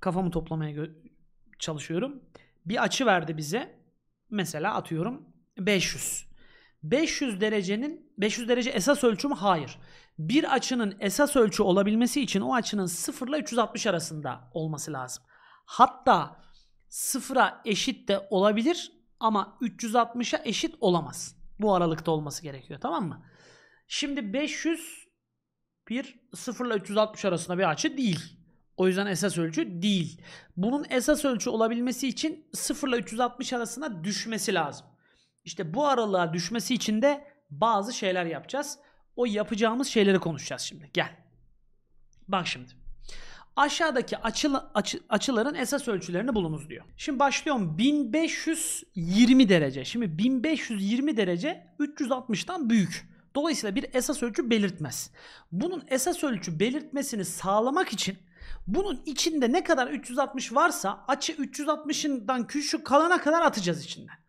kafamı toplamaya çalışıyorum. Bir açı verdi bize. Mesela atıyorum 500. 500 derecenin 500 derece esas ölçü mü? Hayır. Bir açının esas ölçü olabilmesi için o açının 0 ile 360 arasında olması lazım. Hatta 0'a eşit de olabilir ama 360'a eşit olamaz. Bu aralıkta olması gerekiyor tamam mı? Şimdi 500 bir 0 ile 360 arasında bir açı değil. O yüzden esas ölçü değil. Bunun esas ölçü olabilmesi için 0 ile 360 arasında düşmesi lazım. İşte bu aralığa düşmesi için de bazı şeyler yapacağız. O yapacağımız şeyleri konuşacağız şimdi. Gel. Bak şimdi. Aşağıdaki açı, açı, açıların esas ölçülerini bulunuz diyor. Şimdi başlıyorum 1520 derece. Şimdi 1520 derece 360'tan büyük. Dolayısıyla bir esas ölçü belirtmez. Bunun esas ölçü belirtmesini sağlamak için bunun içinde ne kadar 360 varsa açı 360'ından küçük kalana kadar atacağız içinden.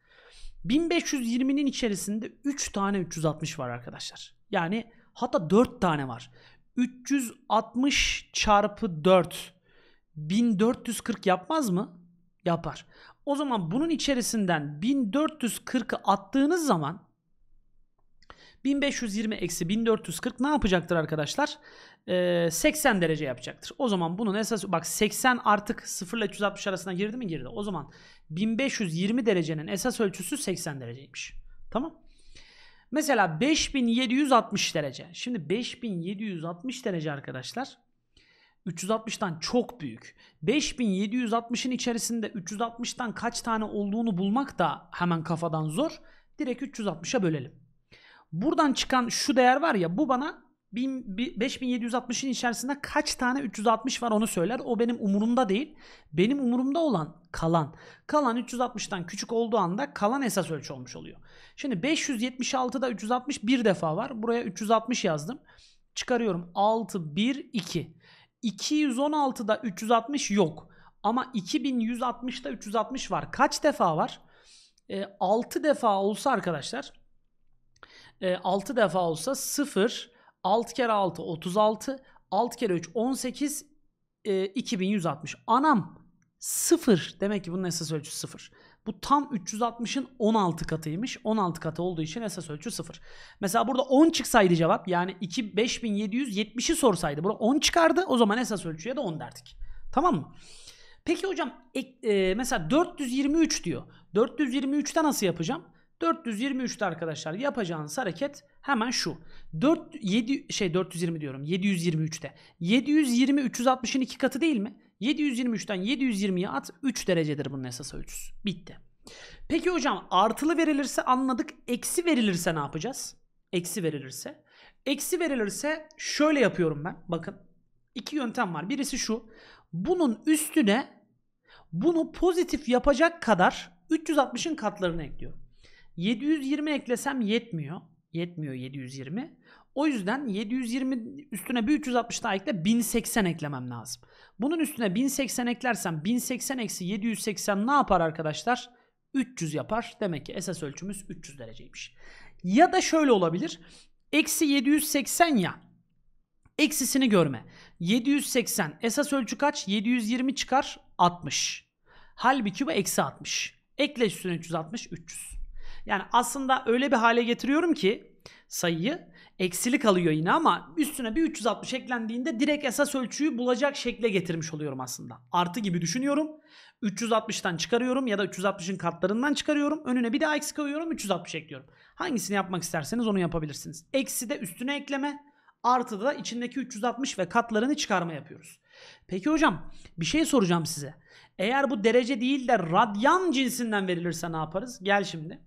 1520'nin içerisinde 3 tane 360 var arkadaşlar. Yani hatta 4 tane var. 360 çarpı 4 1440 yapmaz mı? Yapar. O zaman bunun içerisinden 1440'ı attığınız zaman 1520 eksi 1440 ne yapacaktır arkadaşlar? Ee, 80 derece yapacaktır. O zaman bunun esas bak 80 artık 0 ile 360 arasına girdi mi girdi. O zaman 1520 derecenin esas ölçüsü 80 dereceymiş. Tamam. Mesela 5760 derece. Şimdi 5760 derece arkadaşlar 360'tan çok büyük. 5760'ın içerisinde 360'tan kaç tane olduğunu bulmak da hemen kafadan zor. Direkt 360'a bölelim. Buradan çıkan şu değer var ya bu bana 5760'ın içerisinde kaç tane 360 var onu söyler. O benim umurumda değil. Benim umurumda olan kalan. Kalan 360'tan küçük olduğu anda kalan esas ölçü olmuş oluyor. Şimdi 576'da 360 bir defa var. Buraya 360 yazdım. Çıkarıyorum 6, 1, 2. 216'da 360 yok. Ama 2160'da 360 var. Kaç defa var? E, ee, 6 defa olsa arkadaşlar e, ee, 6 defa olsa 0, 6 kere 6 36, 6 kere 3 18, e, 2160. Anam 0 demek ki bunun esas ölçüsü 0. Bu tam 360'ın 16 katıymış. 16 katı olduğu için esas ölçü 0. Mesela burada 10 çıksaydı cevap yani 2 5770'i sorsaydı burada 10 çıkardı o zaman esas ölçüye de 10 derdik. Tamam mı? Peki hocam e, e, mesela 423 diyor. 423'te nasıl yapacağım? 423'te arkadaşlar yapacağınız hareket hemen şu. 4 7 şey 420 diyorum. 723'te. 720 360'ın iki katı değil mi? 723'ten 720'ye at 3 derecedir bunun esas ölçüsü. Bitti. Peki hocam artılı verilirse anladık. Eksi verilirse ne yapacağız? Eksi verilirse. Eksi verilirse şöyle yapıyorum ben. Bakın. iki yöntem var. Birisi şu. Bunun üstüne bunu pozitif yapacak kadar 360'ın katlarını ekliyorum. 720 eklesem yetmiyor. Yetmiyor 720. O yüzden 720 üstüne bir 360 daha ekle 1080 eklemem lazım. Bunun üstüne 1080 eklersem 1080 eksi 780 ne yapar arkadaşlar? 300 yapar. Demek ki esas ölçümüz 300 dereceymiş. Ya da şöyle olabilir. Eksi 780 ya. Eksisini görme. 780 esas ölçü kaç? 720 çıkar 60. Halbuki bu eksi 60. Ekle üstüne 360 300. Yani aslında öyle bir hale getiriyorum ki sayıyı eksili kalıyor yine ama üstüne bir 360 eklendiğinde direkt esas ölçüyü bulacak şekle getirmiş oluyorum aslında. Artı gibi düşünüyorum. 360'tan çıkarıyorum ya da 360'ın katlarından çıkarıyorum. Önüne bir daha eksi koyuyorum 360 ekliyorum. Hangisini yapmak isterseniz onu yapabilirsiniz. Eksi de üstüne ekleme artı da içindeki 360 ve katlarını çıkarma yapıyoruz. Peki hocam bir şey soracağım size. Eğer bu derece değil de radyan cinsinden verilirse ne yaparız? Gel şimdi.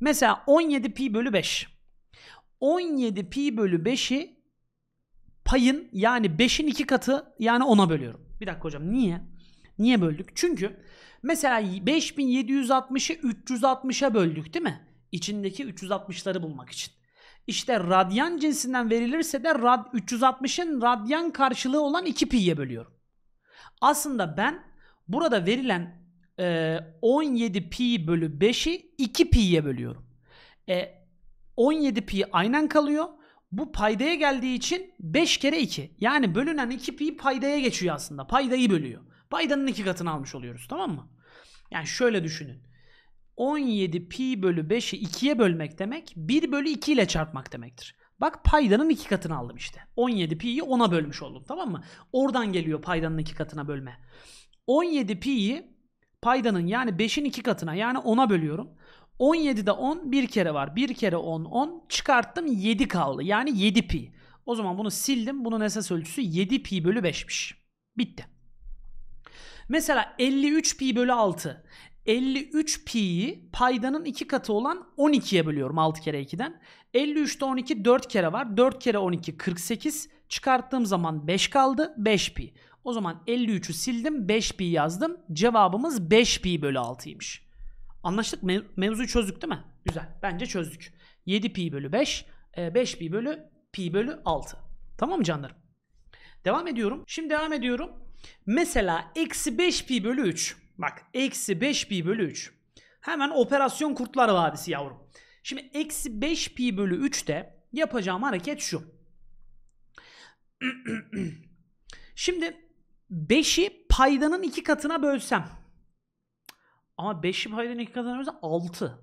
Mesela 17 pi bölü 5. 17 pi bölü 5'i payın yani 5'in 2 katı yani 10'a bölüyorum. Bir dakika hocam niye? Niye böldük? Çünkü mesela 5760'ı 360'a böldük değil mi? İçindeki 360'ları bulmak için. İşte radyan cinsinden verilirse de rad 360'ın radyan karşılığı olan 2 pi'ye bölüyorum. Aslında ben burada verilen e, ee, 17 pi bölü 5'i 2 pi'ye bölüyorum. E, 17 pi aynen kalıyor. Bu paydaya geldiği için 5 kere 2. Yani bölünen 2 pi paydaya geçiyor aslında. Paydayı bölüyor. Paydanın iki katını almış oluyoruz tamam mı? Yani şöyle düşünün. 17 pi bölü 5'i 2'ye bölmek demek 1 bölü 2 ile çarpmak demektir. Bak paydanın iki katını aldım işte. 17 pi'yi 10'a bölmüş oldum tamam mı? Oradan geliyor paydanın iki katına bölme. 17 pi'yi paydanın yani 5'in 2 katına yani 10'a bölüyorum. 17'de 10 bir kere var. Bir kere 10 10 çıkarttım 7 kaldı. Yani 7 pi. O zaman bunu sildim. Bunun esas ölçüsü 7 pi bölü 5'miş. Bitti. Mesela 53 pi bölü 6. 53 pi'yi paydanın 2 katı olan 12'ye bölüyorum 6 kere 2'den. 53'te 12 4 kere var. 4 kere 12 48. Çıkarttığım zaman 5 kaldı. 5 pi. O zaman 53'ü sildim 5 pi yazdım. Cevabımız 5 pi bölü 6'ymış. Anlaştık mı? Mev mevzuyu çözdük değil mi? Güzel. Bence çözdük. 7 pi bölü 5. 5 e, pi bölü pi bölü 6. Tamam mı canlarım? Devam ediyorum. Şimdi devam ediyorum. Mesela eksi 5 pi bölü 3. Bak eksi 5 pi bölü 3. Hemen operasyon kurtlar vadisi yavrum. Şimdi eksi 5 pi bölü 3'te yapacağım hareket şu. <clears throat> Şimdi 5'i paydanın 2 katına bölsem. Ama 5'i paydanın 2 katına bölsem 6.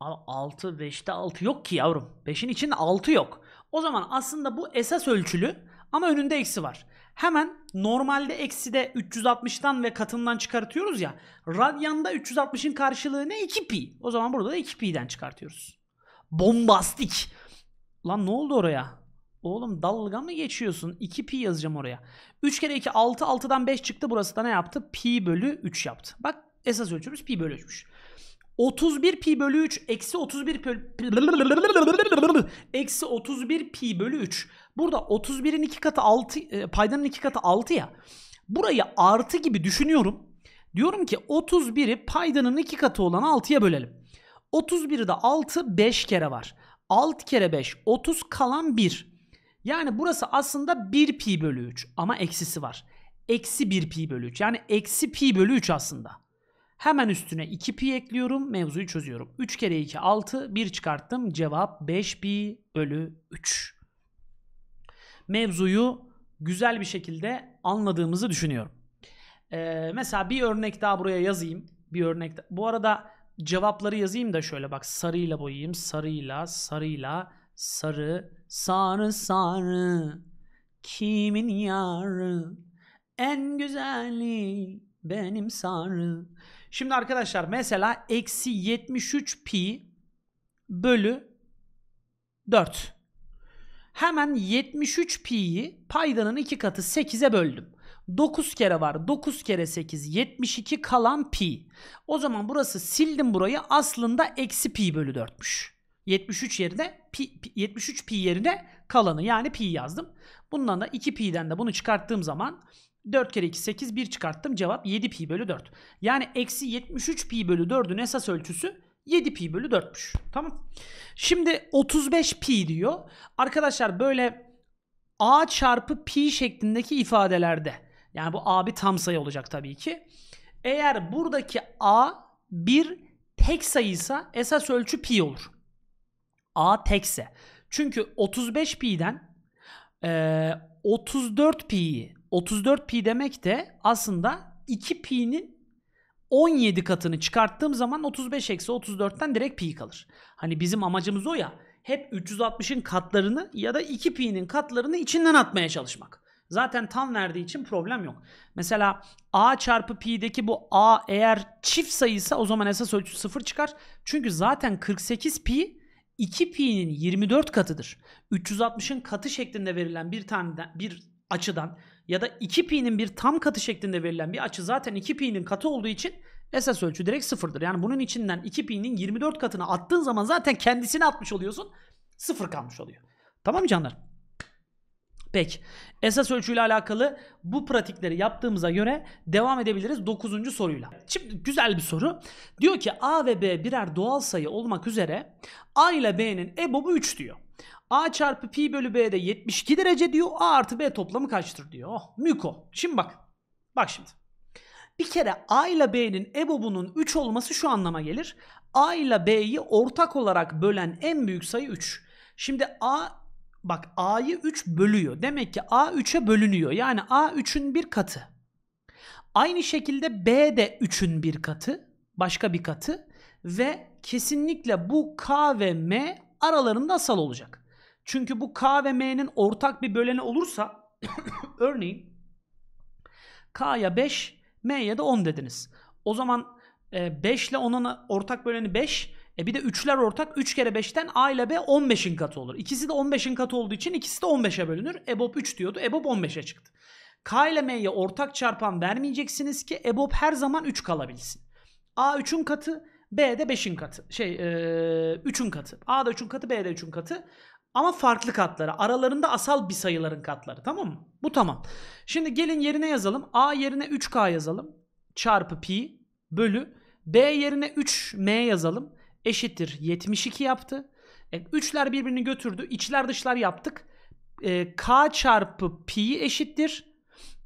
Ama 6 5'te 6 yok ki yavrum. 5'in içinde 6 yok. O zaman aslında bu esas ölçülü ama önünde eksi var. Hemen normalde eksi de 360'tan ve katından çıkartıyoruz ya. Radyanda 360'ın karşılığı ne? 2 pi. O zaman burada da 2 pi'den çıkartıyoruz. Bombastik. Lan ne oldu oraya? Oğlum dalga mı geçiyorsun? 2 pi yazacağım oraya. 3 kere 2 6 6'dan 5 çıktı. Burası da ne yaptı? Pi bölü 3 yaptı. Bak esas ölçümüz pi bölü 3'müş. 31 pi bölü 3 eksi 31 bölü, eksi 31 pi bölü 3. Burada 31'in 2 katı 6 e, paydanın 2 katı 6 ya. Burayı artı gibi düşünüyorum. Diyorum ki 31'i paydanın 2 katı olan 6'ya bölelim. 31'i de 6 5 kere var. 6 kere 5 30 kalan 1. Yani burası aslında 1 pi bölü 3 ama eksisi var. Eksi 1 pi bölü 3 yani eksi pi bölü 3 aslında. Hemen üstüne 2 pi ekliyorum mevzuyu çözüyorum. 3 kere 2 6 1 çıkarttım cevap 5 pi bölü 3. Mevzuyu güzel bir şekilde anladığımızı düşünüyorum. Ee, mesela bir örnek daha buraya yazayım. Bir örnek. Da... Bu arada cevapları yazayım da şöyle bak sarıyla boyayayım. Sarıyla, sarıyla, sarı, Sarı sarı kimin yarı en güzeli benim sarı. Şimdi arkadaşlar mesela eksi 73 pi bölü 4. Hemen 73 pi'yi paydanın iki katı 8'e böldüm. 9 kere var. 9 kere 8 72 kalan pi. O zaman burası sildim burayı aslında eksi pi bölü 4'müş. 73 yerine pi, 73 pi yerine kalanı yani pi yazdım. Bundan da 2 pi'den de bunu çıkarttığım zaman 4 kere 2 8 1 çıkarttım. Cevap 7 pi bölü 4. Yani eksi 73 pi bölü 4'ün esas ölçüsü 7 pi bölü 4'müş. Tamam. Şimdi 35 pi diyor. Arkadaşlar böyle a çarpı pi şeklindeki ifadelerde yani bu a bir tam sayı olacak tabii ki. Eğer buradaki a bir tek sayıysa esas ölçü pi olur. A tekse. Çünkü 35 pi'den e, 34 pi'yi 34 pi demek de aslında 2 pi'nin 17 katını çıkarttığım zaman 35 eksi 34'ten direkt pi kalır. Hani bizim amacımız o ya hep 360'ın katlarını ya da 2 pi'nin katlarını içinden atmaya çalışmak. Zaten tam verdiği için problem yok. Mesela a çarpı pi'deki bu a eğer çift sayıysa o zaman esas ölçü 0 çıkar. Çünkü zaten 48 pi 2pi'nin 24 katıdır. 360'ın katı şeklinde verilen bir tane bir açıdan ya da 2pi'nin bir tam katı şeklinde verilen bir açı zaten 2pi'nin katı olduğu için esas ölçü direkt sıfırdır. Yani bunun içinden 2pi'nin 24 katını attığın zaman zaten kendisini atmış oluyorsun. Sıfır kalmış oluyor. Tamam mı canlar? Peki. Esas ölçüyle alakalı bu pratikleri yaptığımıza göre devam edebiliriz 9. soruyla. Şimdi güzel bir soru. Diyor ki A ve B birer doğal sayı olmak üzere A ile B'nin EBOB'u 3 diyor. A çarpı pi bölü B'de 72 derece diyor. A artı B toplamı kaçtır diyor. Oh, müko. Şimdi bak. Bak şimdi. Bir kere A ile B'nin EBOB'unun 3 olması şu anlama gelir. A ile B'yi ortak olarak bölen en büyük sayı 3. Şimdi A Bak A'yı 3 bölüyor. Demek ki A 3'e bölünüyor. Yani A 3'ün bir katı. Aynı şekilde B de 3'ün bir katı. Başka bir katı. Ve kesinlikle bu K ve M aralarında asal olacak. Çünkü bu K ve M'nin ortak bir böleni olursa <coughs> örneğin K'ya 5, M'ye de 10 dediniz. O zaman 5 e, ile 10'un ortak böleni 5, e bir de üçler ortak 3 kere 5'ten A ile B 15'in katı olur. İkisi de 15'in katı olduğu için ikisi de 15'e bölünür. EBOB 3 diyordu. EBOB 15'e çıktı. K ile M'ye ortak çarpan vermeyeceksiniz ki EBOB her zaman 3 kalabilsin. A 3'ün katı, B de 5'in katı. Şey, 3'ün e, katı. A da 3'ün katı, B de 3'ün katı. Ama farklı katları. Aralarında asal bir sayıların katları. Tamam mı? Bu tamam. Şimdi gelin yerine yazalım. A yerine 3K yazalım. Çarpı pi bölü. B yerine 3M yazalım eşittir 72 yaptı. E, üçler birbirini götürdü. İçler dışlar yaptık. E, K çarpı pi eşittir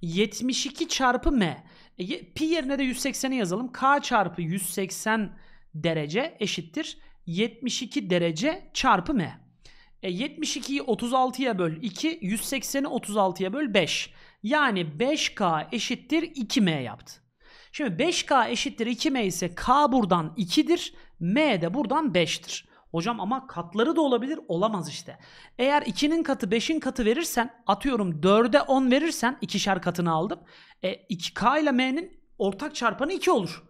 72 çarpı m. E, pi yerine de 180'i yazalım. K çarpı 180 derece eşittir 72 derece çarpı m. E, 72'yi 36'ya böl 2, 180'i 36'ya böl 5. Yani 5K eşittir 2M yaptı. Şimdi 5K eşittir 2M ise K buradan 2'dir. M de buradan 5'tir. Hocam ama katları da olabilir olamaz işte. Eğer 2'nin katı 5'in katı verirsen atıyorum 4'e 10 verirsen ikişer katını aldım. E, 2K ile M'nin ortak çarpanı 2 olur.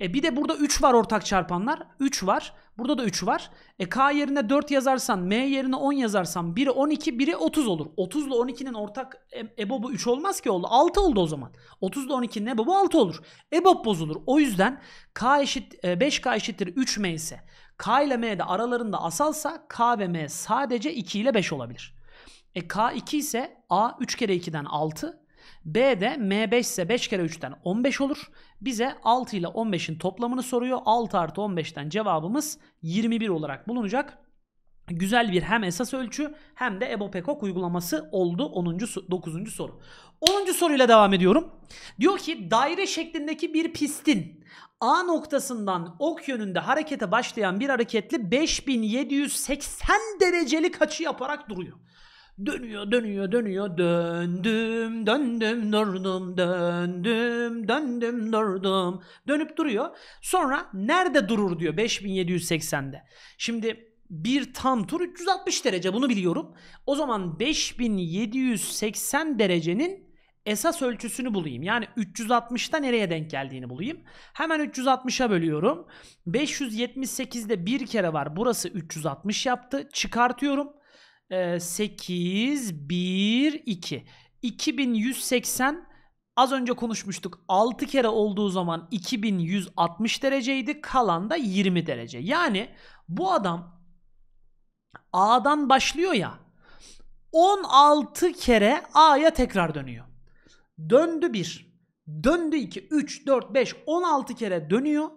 E bir de burada 3 var ortak çarpanlar. 3 var. Burada da 3 var. E K yerine 4 yazarsan, M yerine 10 yazarsan biri 12, biri 30 olur. 30 ile 12'nin ortak e, EBOB'u 3 olmaz ki oldu. 6 oldu o zaman. 30 ile 12'nin EBOB'u 6 olur. EBOB bozulur. O yüzden K eşit 5K e, eşittir 3M ise K ile M de aralarında asalsa K ve M sadece 2 ile 5 olabilir. E K 2 ise A 3 kere 2'den 6, B de M5 ise 5 kere 3'ten 15 olur. Bize 6 ile 15'in toplamını soruyor. 6 artı 15'ten cevabımız 21 olarak bulunacak. Güzel bir hem esas ölçü hem de Ebopekok uygulaması oldu 10. 9. soru. 10. soruyla devam ediyorum. Diyor ki daire şeklindeki bir pistin A noktasından ok yönünde harekete başlayan bir hareketli 5780 derecelik açı yaparak duruyor. Dönüyor, dönüyor, dönüyor. Döndüm, döndüm, durdum, döndüm, döndüm, durdum. Dönüp duruyor. Sonra nerede durur diyor 5780'de. Şimdi bir tam tur 360 derece bunu biliyorum. O zaman 5780 derecenin esas ölçüsünü bulayım. Yani 360'da nereye denk geldiğini bulayım. Hemen 360'a bölüyorum. 578'de bir kere var. Burası 360 yaptı. Çıkartıyorum. 8, 1, 2. 2180 az önce konuşmuştuk 6 kere olduğu zaman 2160 dereceydi kalan da 20 derece. Yani bu adam A'dan başlıyor ya 16 kere A'ya tekrar dönüyor. Döndü 1, döndü 2, 3, 4, 5, 16 kere dönüyor.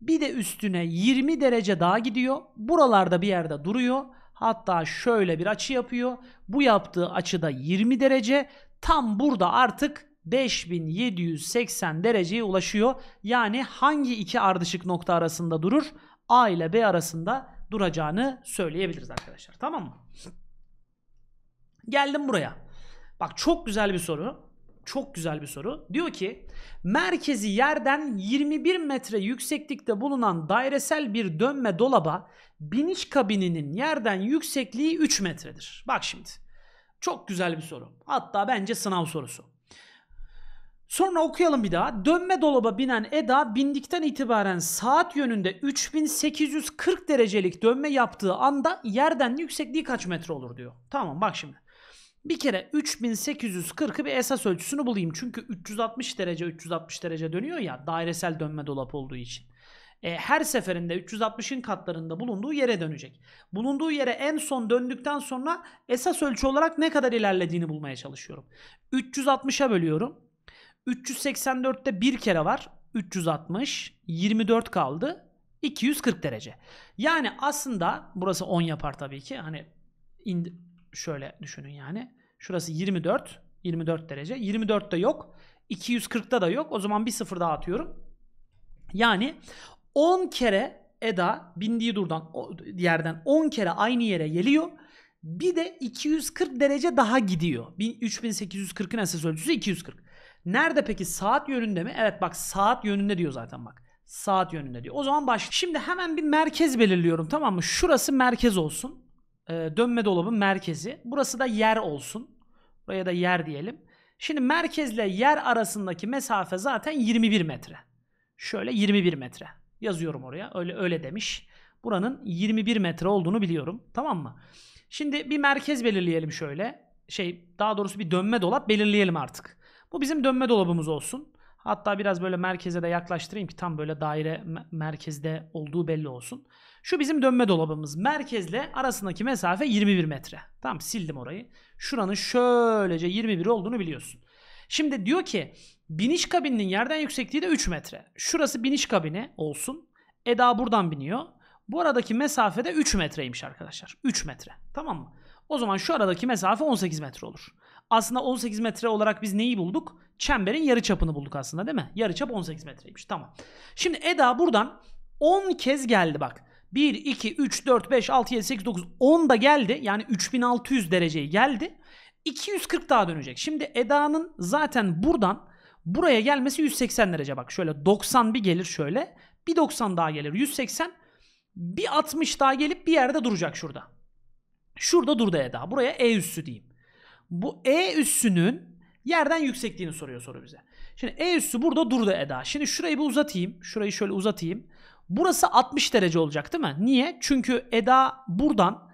Bir de üstüne 20 derece daha gidiyor. Buralarda bir yerde duruyor Hatta şöyle bir açı yapıyor. Bu yaptığı açıda 20 derece. Tam burada artık 5780 dereceye ulaşıyor. Yani hangi iki ardışık nokta arasında durur? A ile B arasında duracağını söyleyebiliriz arkadaşlar. Tamam mı? Geldim buraya. Bak çok güzel bir soru. Çok güzel bir soru. Diyor ki merkezi yerden 21 metre yükseklikte bulunan dairesel bir dönme dolaba biniş kabininin yerden yüksekliği 3 metredir. Bak şimdi. Çok güzel bir soru. Hatta bence sınav sorusu. Sonra okuyalım bir daha. Dönme dolaba binen Eda bindikten itibaren saat yönünde 3840 derecelik dönme yaptığı anda yerden yüksekliği kaç metre olur diyor. Tamam bak şimdi. Bir kere 3840'ı bir esas ölçüsünü bulayım. Çünkü 360 derece 360 derece dönüyor ya dairesel dönme dolap olduğu için. E, her seferinde 360'ın katlarında bulunduğu yere dönecek. Bulunduğu yere en son döndükten sonra esas ölçü olarak ne kadar ilerlediğini bulmaya çalışıyorum. 360'a bölüyorum. 384'te bir kere var. 360, 24 kaldı. 240 derece. Yani aslında burası 10 yapar tabii ki. Hani şöyle düşünün yani. Şurası 24. 24 derece. 24 24'te yok. 240'ta da yok. O zaman bir sıfır daha atıyorum. Yani 10 kere Eda bindiği durdan yerden 10 kere aynı yere geliyor. Bir de 240 derece daha gidiyor. 3840'ın esas ölçüsü 240. Nerede peki saat yönünde mi? Evet bak saat yönünde diyor zaten bak. Saat yönünde diyor. O zaman baş. Şimdi hemen bir merkez belirliyorum tamam mı? Şurası merkez olsun e, dönme dolabın merkezi. Burası da yer olsun. Buraya da yer diyelim. Şimdi merkezle yer arasındaki mesafe zaten 21 metre. Şöyle 21 metre. Yazıyorum oraya. Öyle öyle demiş. Buranın 21 metre olduğunu biliyorum. Tamam mı? Şimdi bir merkez belirleyelim şöyle. Şey daha doğrusu bir dönme dolap belirleyelim artık. Bu bizim dönme dolabımız olsun. Hatta biraz böyle merkeze de yaklaştırayım ki tam böyle daire merkezde olduğu belli olsun. Şu bizim dönme dolabımız. Merkezle arasındaki mesafe 21 metre. Tamam sildim orayı. Şuranın şöylece 21 olduğunu biliyorsun. Şimdi diyor ki biniş kabininin yerden yüksekliği de 3 metre. Şurası biniş kabini olsun. Eda buradan biniyor. Bu aradaki mesafe de 3 metreymiş arkadaşlar. 3 metre. Tamam mı? O zaman şu aradaki mesafe 18 metre olur. Aslında 18 metre olarak biz neyi bulduk? Çemberin yarı çapını bulduk aslında değil mi? Yarı çap 18 metreymiş. Tamam. Şimdi Eda buradan 10 kez geldi bak. 1, 2, 3, 4, 5, 6, 7, 8, 9, 10 da geldi. Yani 3600 dereceye geldi. 240 daha dönecek. Şimdi Eda'nın zaten buradan buraya gelmesi 180 derece. Bak şöyle 90 bir gelir şöyle. Bir 90 daha gelir 180. Bir 60 daha gelip bir yerde duracak şurada. Şurada durdu Eda. Buraya E üssü diyeyim. Bu E üssünün yerden yüksekliğini soruyor soru bize. Şimdi E üssü burada durdu Eda. Şimdi şurayı bir uzatayım. Şurayı şöyle uzatayım. Burası 60 derece olacak değil mi? Niye? Çünkü Eda buradan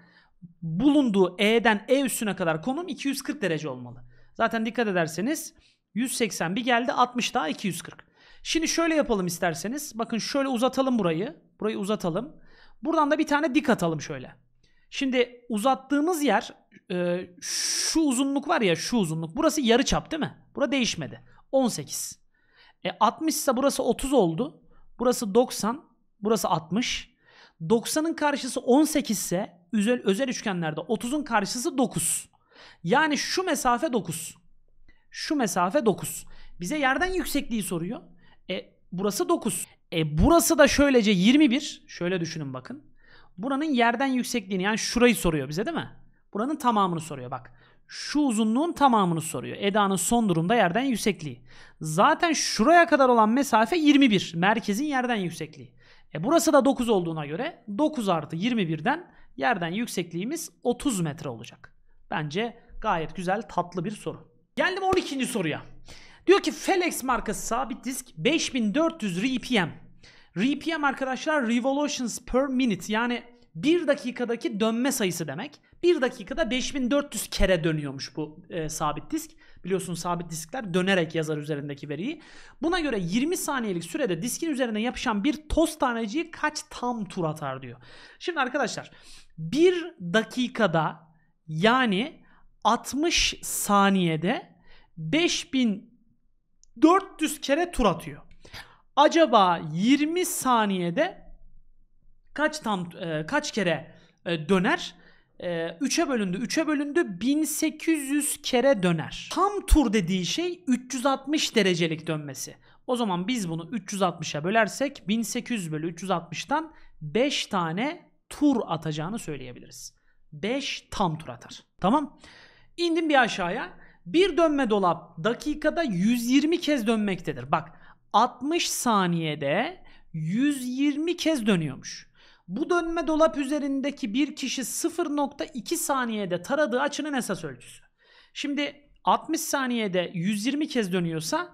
bulunduğu E'den E üstüne kadar konum 240 derece olmalı. Zaten dikkat ederseniz 180 bir geldi 60 daha 240. Şimdi şöyle yapalım isterseniz. Bakın şöyle uzatalım burayı. Burayı uzatalım. Buradan da bir tane dik atalım şöyle. Şimdi uzattığımız yer e, şu uzunluk var ya şu uzunluk. Burası yarı çap değil mi? Bura değişmedi. 18. E, 60 ise burası 30 oldu. Burası 90. Burası 60. 90'ın karşısı 18 ise özel, özel üçgenlerde 30'un karşısı 9. Yani şu mesafe 9. Şu mesafe 9. Bize yerden yüksekliği soruyor. E, burası 9. E, burası da şöylece 21. Şöyle düşünün bakın. Buranın yerden yüksekliğini yani şurayı soruyor bize değil mi? Buranın tamamını soruyor bak. Şu uzunluğun tamamını soruyor. Eda'nın son durumda yerden yüksekliği. Zaten şuraya kadar olan mesafe 21. Merkezin yerden yüksekliği. E burası da 9 olduğuna göre 9 artı 21'den yerden yüksekliğimiz 30 metre olacak. Bence gayet güzel tatlı bir soru. Geldim 12. soruya. Diyor ki Felix markası sabit disk 5400 RPM. RPM arkadaşlar revolutions per minute yani 1 dakikadaki dönme sayısı demek. 1 dakikada 5400 kere dönüyormuş bu e, sabit disk. Biliyorsunuz sabit diskler dönerek yazar üzerindeki veriyi. Buna göre 20 saniyelik sürede diskin üzerine yapışan bir toz taneciği kaç tam tur atar diyor. Şimdi arkadaşlar 1 dakikada yani 60 saniyede 5400 kere tur atıyor. Acaba 20 saniyede kaç tam e, kaç kere e, döner? e, üçe bölündü. Üçe bölündü 1800 kere döner. Tam tur dediği şey 360 derecelik dönmesi. O zaman biz bunu 360'a bölersek 1800 bölü 360'tan 5 tane tur atacağını söyleyebiliriz. 5 tam tur atar. Tamam. İndim bir aşağıya. Bir dönme dolap dakikada 120 kez dönmektedir. Bak 60 saniyede 120 kez dönüyormuş. Bu dönme dolap üzerindeki bir kişi 0.2 saniyede taradığı açının esas ölçüsü. Şimdi 60 saniyede 120 kez dönüyorsa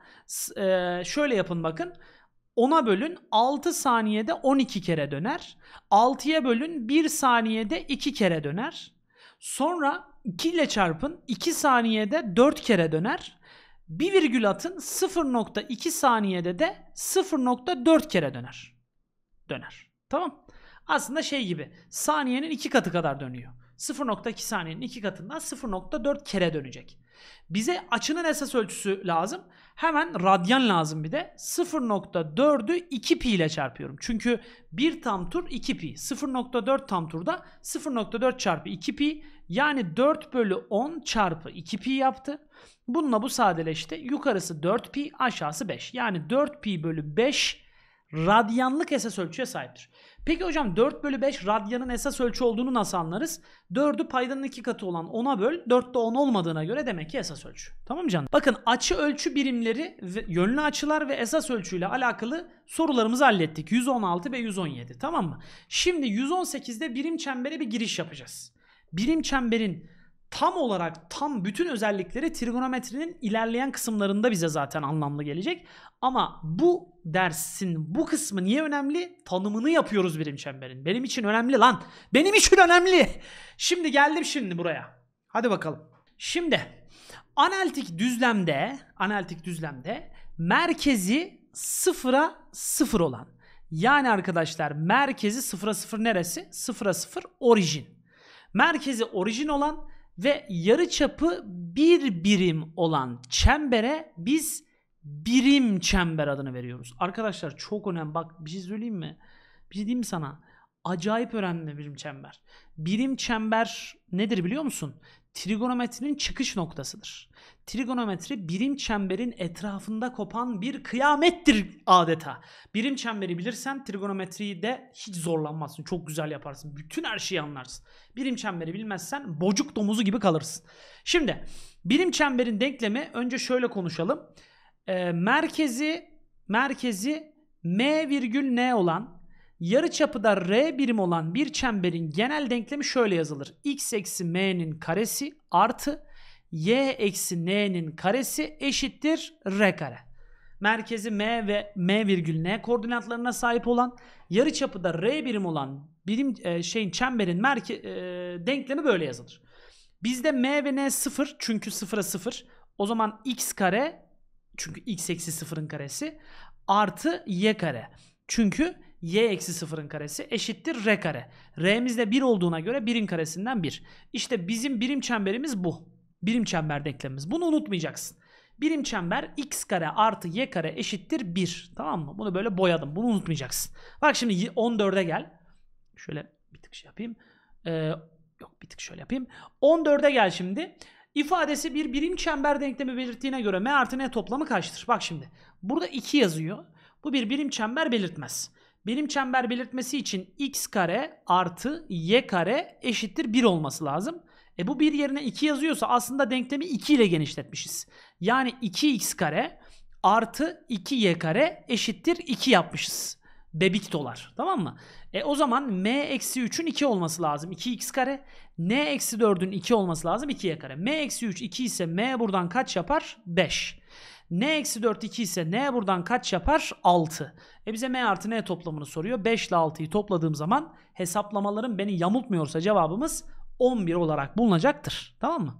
e, şöyle yapın bakın. 10'a bölün 6 saniyede 12 kere döner. 6'ya bölün 1 saniyede 2 kere döner. Sonra 2 ile çarpın 2 saniyede 4 kere döner. Bir virgül atın 0.2 saniyede de 0.4 kere döner. Döner. Tamam aslında şey gibi saniyenin iki katı kadar dönüyor. 0.2 saniyenin iki katından 0.4 kere dönecek. Bize açının esas ölçüsü lazım. Hemen radyan lazım bir de. 0.4'ü 2 pi ile çarpıyorum. Çünkü bir tam tur 2 pi. 0.4 tam turda 0.4 çarpı 2 pi yani 4 bölü 10 çarpı 2 pi yaptı. Bununla bu sadeleşti. Yukarısı 4 pi aşağısı 5. Yani 4 pi bölü 5 radyanlık esas ölçüye sahiptir. Peki hocam 4 bölü 5 radyanın esas ölçü olduğunu nasıl anlarız? 4'ü paydanın 2 katı olan 10'a böl. 4'te 10 olmadığına göre demek ki esas ölçü. Tamam mı canım? Bakın açı ölçü birimleri, ve yönlü açılar ve esas ölçüyle alakalı sorularımızı hallettik. 116 ve 117 tamam mı? Şimdi 118'de birim çembere bir giriş yapacağız. Birim çemberin tam olarak tam bütün özellikleri trigonometrinin ilerleyen kısımlarında bize zaten anlamlı gelecek. Ama bu dersin bu kısmı niye önemli? Tanımını yapıyoruz birim çemberin. Benim için önemli lan. Benim için önemli. Şimdi geldim şimdi buraya. Hadi bakalım. Şimdi analitik düzlemde analitik düzlemde merkezi sıfıra sıfır olan yani arkadaşlar merkezi sıfıra sıfır neresi? Sıfıra sıfır orijin. Merkezi orijin olan ve yarıçapı bir birim olan çembere biz birim çember adını veriyoruz. Arkadaşlar çok önemli. Bak bir şey söyleyeyim mi? Bir şey diyeyim mi sana? Acayip önemli birim çember. Birim çember nedir biliyor musun? Trigonometrinin çıkış noktasıdır. Trigonometri birim çemberin etrafında kopan bir kıyamettir adeta. Birim çemberi bilirsen trigonometriyi de hiç zorlanmazsın. Çok güzel yaparsın. Bütün her şeyi anlarsın. Birim çemberi bilmezsen bocuk domuzu gibi kalırsın. Şimdi birim çemberin denklemi önce şöyle konuşalım e, merkezi merkezi M virgül N olan yarıçapı da R birim olan bir çemberin genel denklemi şöyle yazılır. X eksi M'nin karesi artı Y eksi N'nin karesi eşittir R kare. Merkezi M ve M virgül N koordinatlarına sahip olan yarıçapı da R birim olan birim e, şeyin çemberin merke, e, denklemi böyle yazılır. Bizde M ve N sıfır çünkü sıfıra sıfır. O zaman X kare çünkü x eksi sıfırın karesi artı y kare. Çünkü y eksi sıfırın karesi eşittir r kare. R'miz de 1 olduğuna göre 1'in karesinden 1. İşte bizim birim çemberimiz bu. Birim çember denklemimiz. Bunu unutmayacaksın. Birim çember x kare artı y kare eşittir 1. Tamam mı? Bunu böyle boyadım. Bunu unutmayacaksın. Bak şimdi 14'e gel. Şöyle bir tık şey yapayım. Ee, yok bir tık şöyle yapayım. 14'e gel şimdi. İfadesi bir birim çember denklemi belirttiğine göre M artı N toplamı kaçtır? Bak şimdi burada 2 yazıyor. Bu bir birim çember belirtmez. Birim çember belirtmesi için x kare artı y kare eşittir 1 olması lazım. E bu bir yerine 2 yazıyorsa aslında denklemi 2 ile genişletmişiz. Yani 2x kare artı 2y kare eşittir 2 yapmışız bebik dolar. Tamam mı? E o zaman m eksi 3'ün 2 olması lazım. 2x kare. n eksi 4'ün 2 olması lazım. 2y kare. m eksi 3 2 ise m buradan kaç yapar? 5. n eksi 4 2 ise n buradan kaç yapar? 6. E bize m artı n toplamını soruyor. 5 ile 6'yı topladığım zaman hesaplamalarım beni yamultmuyorsa cevabımız 11 olarak bulunacaktır. Tamam mı?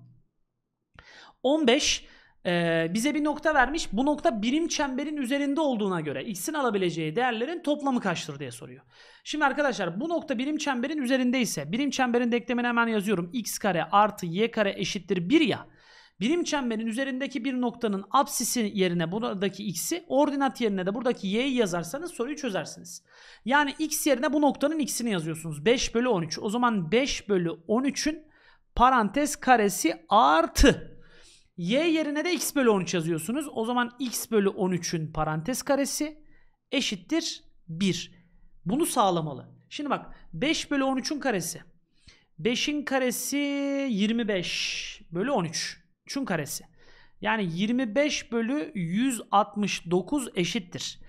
15 ee, bize bir nokta vermiş. Bu nokta birim çemberin üzerinde olduğuna göre x'in alabileceği değerlerin toplamı kaçtır diye soruyor. Şimdi arkadaşlar bu nokta birim çemberin üzerinde ise, birim çemberin denklemini hemen yazıyorum. x kare artı y kare eşittir 1 ya. Birim çemberin üzerindeki bir noktanın absisi yerine buradaki x'i, ordinat yerine de buradaki y'yi yazarsanız soruyu çözersiniz. Yani x yerine bu noktanın x'ini yazıyorsunuz. 5 bölü 13. O zaman 5 bölü 13'ün parantez karesi artı Y yerine de x bölü 13 yazıyorsunuz. O zaman x bölü 13'ün parantez karesi eşittir 1. Bunu sağlamalı. Şimdi bak 5 bölü 13'ün karesi. 5'in karesi 25 bölü 13. 3'ün karesi. Yani 25 bölü 169 eşittir.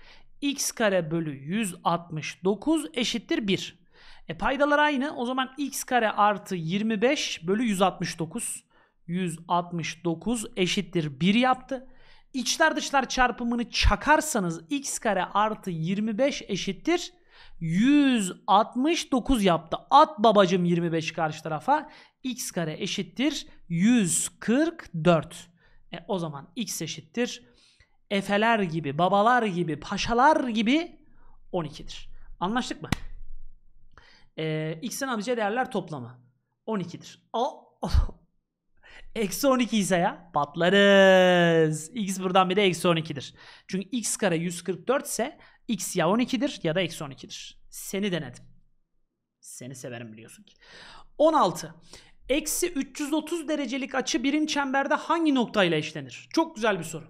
x kare bölü 169 eşittir 1. E paydalar aynı. O zaman x kare artı 25 bölü 169 169 eşittir 1 yaptı. İçler dışlar çarpımını çakarsanız x kare artı 25 eşittir 169 yaptı. At babacım 25 karşı tarafa. x kare eşittir 144. E, o zaman x eşittir efeler gibi, babalar gibi, paşalar gibi 12'dir. Anlaştık mı? E, x'in alabileceği değerler toplamı 12'dir. O, Eksi 12 ise ya patlarız. X buradan bir de eksi 12'dir. Çünkü x kare 144 ise x ya 12'dir ya da eksi 12'dir. Seni denedim. Seni severim biliyorsun ki. 16. Eksi 330 derecelik açı birim çemberde hangi noktayla eşlenir? Çok güzel bir soru.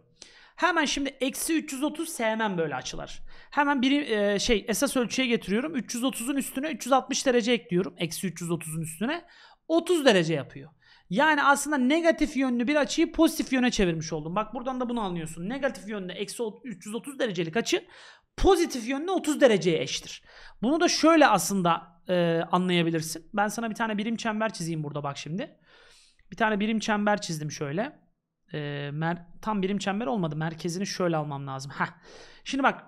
Hemen şimdi eksi 330 sevmem böyle açılar. Hemen bir e, şey esas ölçüye getiriyorum. 330'un üstüne 360 derece ekliyorum. Eksi 330'un üstüne 30 derece yapıyor. Yani aslında negatif yönlü bir açıyı pozitif yöne çevirmiş oldum. Bak buradan da bunu anlıyorsun. Negatif yönde eksi 330 derecelik açı pozitif yönlü 30 dereceye eşittir. Bunu da şöyle aslında e, anlayabilirsin. Ben sana bir tane birim çember çizeyim burada bak şimdi. Bir tane birim çember çizdim şöyle. E, mer tam birim çember olmadı. Merkezini şöyle almam lazım. Heh. Şimdi bak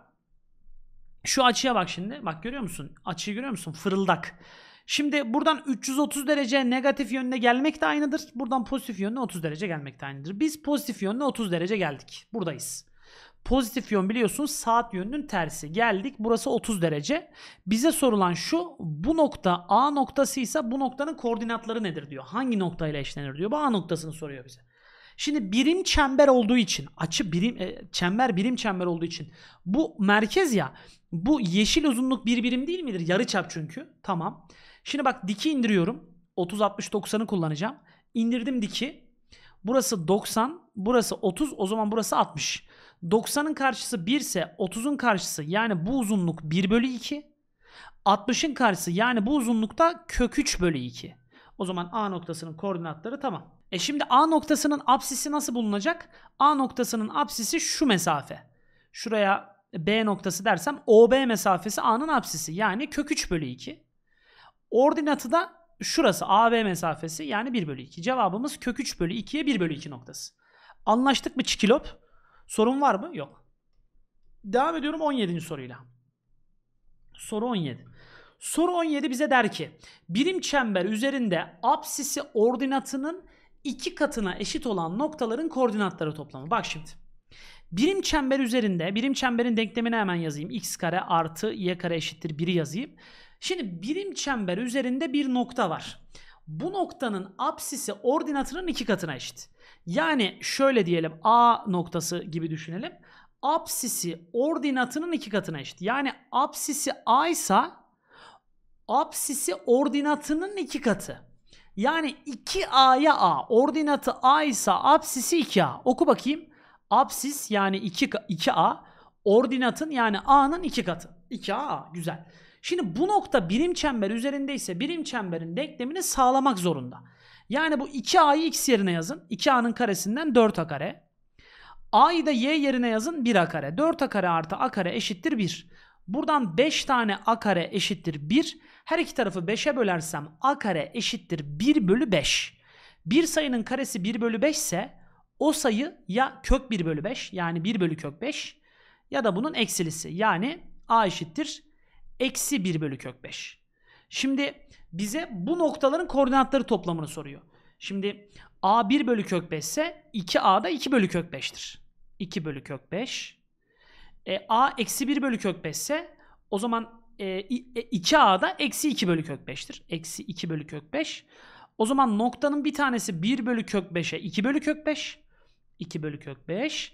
şu açıya bak şimdi. Bak görüyor musun? Açıyı görüyor musun? Fırıldak. Şimdi buradan 330 derece negatif yönüne gelmek de aynıdır. Buradan pozitif yönüne 30 derece gelmek de aynıdır. Biz pozitif yönüne 30 derece geldik. Buradayız. Pozitif yön biliyorsunuz saat yönünün tersi. Geldik burası 30 derece. Bize sorulan şu bu nokta A noktasıysa bu noktanın koordinatları nedir diyor. Hangi noktayla eşlenir diyor. Bu A noktasını soruyor bize. Şimdi birim çember olduğu için açı birim e, çember birim çember olduğu için bu merkez ya bu yeşil uzunluk bir birim değil midir? Yarı çap çünkü. Tamam. Şimdi bak diki indiriyorum. 30-60-90'ı kullanacağım. İndirdim diki. Burası 90, burası 30, o zaman burası 60. 90'ın karşısı 1 ise 30'un karşısı yani bu uzunluk 1 bölü 2. 60'ın karşısı yani bu uzunlukta kök 3 bölü 2. O zaman A noktasının koordinatları tamam. E şimdi A noktasının apsisi nasıl bulunacak? A noktasının apsisi şu mesafe. Şuraya B noktası dersem OB mesafesi A'nın apsisi yani kök 3 bölü 2. Ordinatı da şurası AB mesafesi yani 1 bölü 2. Cevabımız kök 3 bölü 2'ye 1 bölü 2 noktası. Anlaştık mı çikilop? Sorun var mı? Yok. Devam ediyorum 17. soruyla. Soru 17. Soru 17 bize der ki birim çember üzerinde absisi ordinatının iki katına eşit olan noktaların koordinatları toplamı. Bak şimdi. Birim çember üzerinde birim çemberin denklemini hemen yazayım. x kare artı y kare eşittir 1'i yazayım. Şimdi birim çember üzerinde bir nokta var. Bu noktanın apsisi ordinatının iki katına eşit. Yani şöyle diyelim A noktası gibi düşünelim. Apsisi ordinatının iki katına eşit. Yani apsisi A ise apsisi ordinatının iki katı. Yani 2A'ya A, ordinatı A ise apsisi 2A. Oku bakayım. Apsis yani 2, 2A, ordinatın yani A'nın iki katı. 2A, A. Güzel. Şimdi bu nokta birim çember üzerindeyse birim çemberin denklemini sağlamak zorunda. Yani bu 2a'yı x yerine yazın. 2a'nın karesinden 4a kare. a'yı da y yerine yazın 1a kare. 4a kare artı a kare eşittir 1. Buradan 5 tane a kare eşittir 1. Her iki tarafı 5'e bölersem a kare eşittir 1 bölü 5. Bir sayının karesi 1 bölü 5 ise o sayı ya kök 1 bölü 5 yani 1 bölü kök 5 ya da bunun eksilisi yani a eşittir Eksi 1 bölü kök 5. Şimdi bize bu noktaların koordinatları toplamını soruyor. Şimdi a 1 bölü kök 5 ise 2a da 2 bölü kök 5'tir. 2 bölü kök 5. E, a eksi 1 bölü kök 5 ise o zaman e, 2a da eksi 2 bölü kök 5'tir. Eksi 2 bölü kök 5. O zaman noktanın bir tanesi 1 bölü kök 5'e 2 bölü kök 5. 2 bölü kök 5.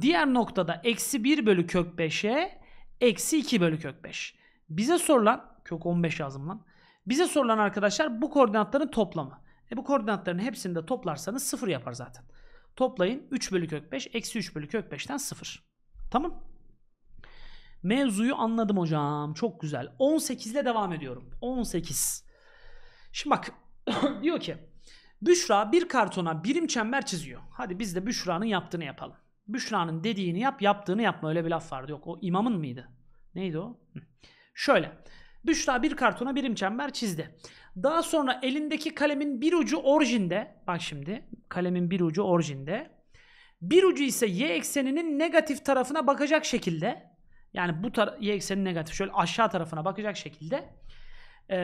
Diğer noktada eksi 1 bölü kök 5'e eksi 2 bölü kök 5. Bize sorulan kök 15 yazdım lan. Bize sorulan arkadaşlar bu koordinatların toplamı. E bu koordinatların hepsini de toplarsanız 0 yapar zaten. Toplayın 3 bölü kök 5 eksi 3 bölü kök 5'ten 0. Tamam. Mevzuyu anladım hocam. Çok güzel. 18 ile devam ediyorum. 18. Şimdi bak <coughs> diyor ki Büşra bir kartona birim çember çiziyor. Hadi biz de Büşra'nın yaptığını yapalım. Büşra'nın dediğini yap, yaptığını yapma. Öyle bir laf vardı. Yok o imamın mıydı? Neydi o? Hı. Şöyle. Büşra bir kartona birim çember çizdi. Daha sonra elindeki kalemin bir ucu orijinde. Bak şimdi kalemin bir ucu orijinde. Bir ucu ise y ekseninin negatif tarafına bakacak şekilde. Yani bu y ekseni negatif. Şöyle aşağı tarafına bakacak şekilde. E,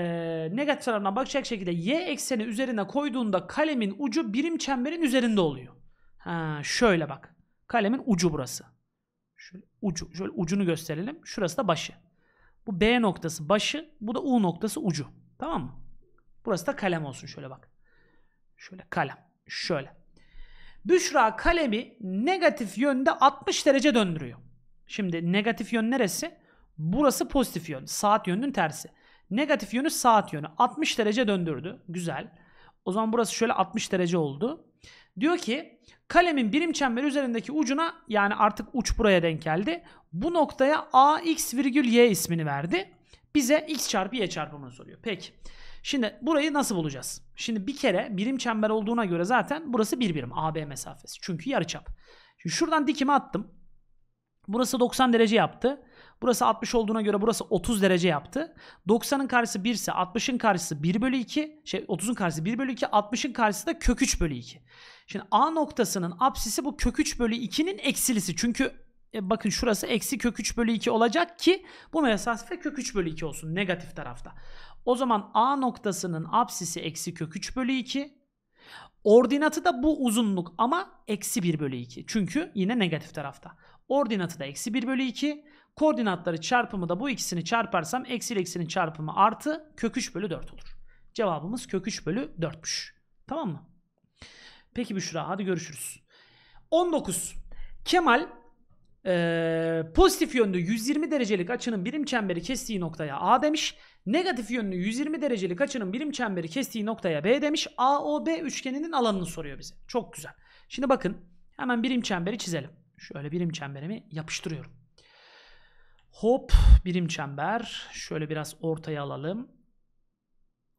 negatif tarafına bakacak şekilde y ekseni üzerine koyduğunda kalemin ucu birim çemberin üzerinde oluyor. Ha, şöyle bak. Kalemin ucu burası. Şöyle ucu. Şöyle ucunu gösterelim. Şurası da başı. Bu B noktası başı, bu da U noktası ucu. Tamam mı? Burası da kalem olsun şöyle bak. Şöyle kalem. Şöyle. Büşra kalemi negatif yönde 60 derece döndürüyor. Şimdi negatif yön neresi? Burası pozitif yön. Saat yönünün tersi. Negatif yönü saat yönü. 60 derece döndürdü. Güzel. O zaman burası şöyle 60 derece oldu. Diyor ki kalemin birim çember üzerindeki ucuna yani artık uç buraya denk geldi. Bu noktaya ax virgül y ismini verdi. Bize x çarpı y çarpımını soruyor. Peki. Şimdi burayı nasıl bulacağız? Şimdi bir kere birim çember olduğuna göre zaten burası bir birim AB mesafesi. Çünkü yarıçap. Şimdi şuradan dikimi attım. Burası 90 derece yaptı. Burası 60 olduğuna göre burası 30 derece yaptı. 90'ın karşısı 1 ise 60'ın karşısı 1 bölü 2. Şey 30'un karşısı 1 bölü 2. 60'ın karşısı da kök 3 bölü 2. Şimdi A noktasının apsisi bu kök 3 bölü 2'nin eksilisi. Çünkü e, bakın şurası eksi kök 3 bölü 2 olacak ki bu mesafe kök 3 bölü 2 olsun negatif tarafta. O zaman A noktasının apsisi eksi kök 3 bölü 2. Ordinatı da bu uzunluk ama eksi 1 bölü 2. Çünkü yine negatif tarafta. Ordinatı da eksi 1 bölü 2. Koordinatları çarpımı da bu ikisini çarparsam eksi eksinin çarpımı artı kök 3 bölü 4 olur. Cevabımız kök 3 bölü 4'müş. Tamam mı? Peki Büşra hadi görüşürüz. 19. Kemal ee, pozitif yönlü 120 derecelik açının birim çemberi kestiği noktaya A demiş. Negatif yönlü 120 derecelik açının birim çemberi kestiği noktaya B demiş. AOB üçgeninin alanını soruyor bize. Çok güzel. Şimdi bakın hemen birim çemberi çizelim. Şöyle birim çemberimi yapıştırıyorum. Hop birim çember. Şöyle biraz ortaya alalım.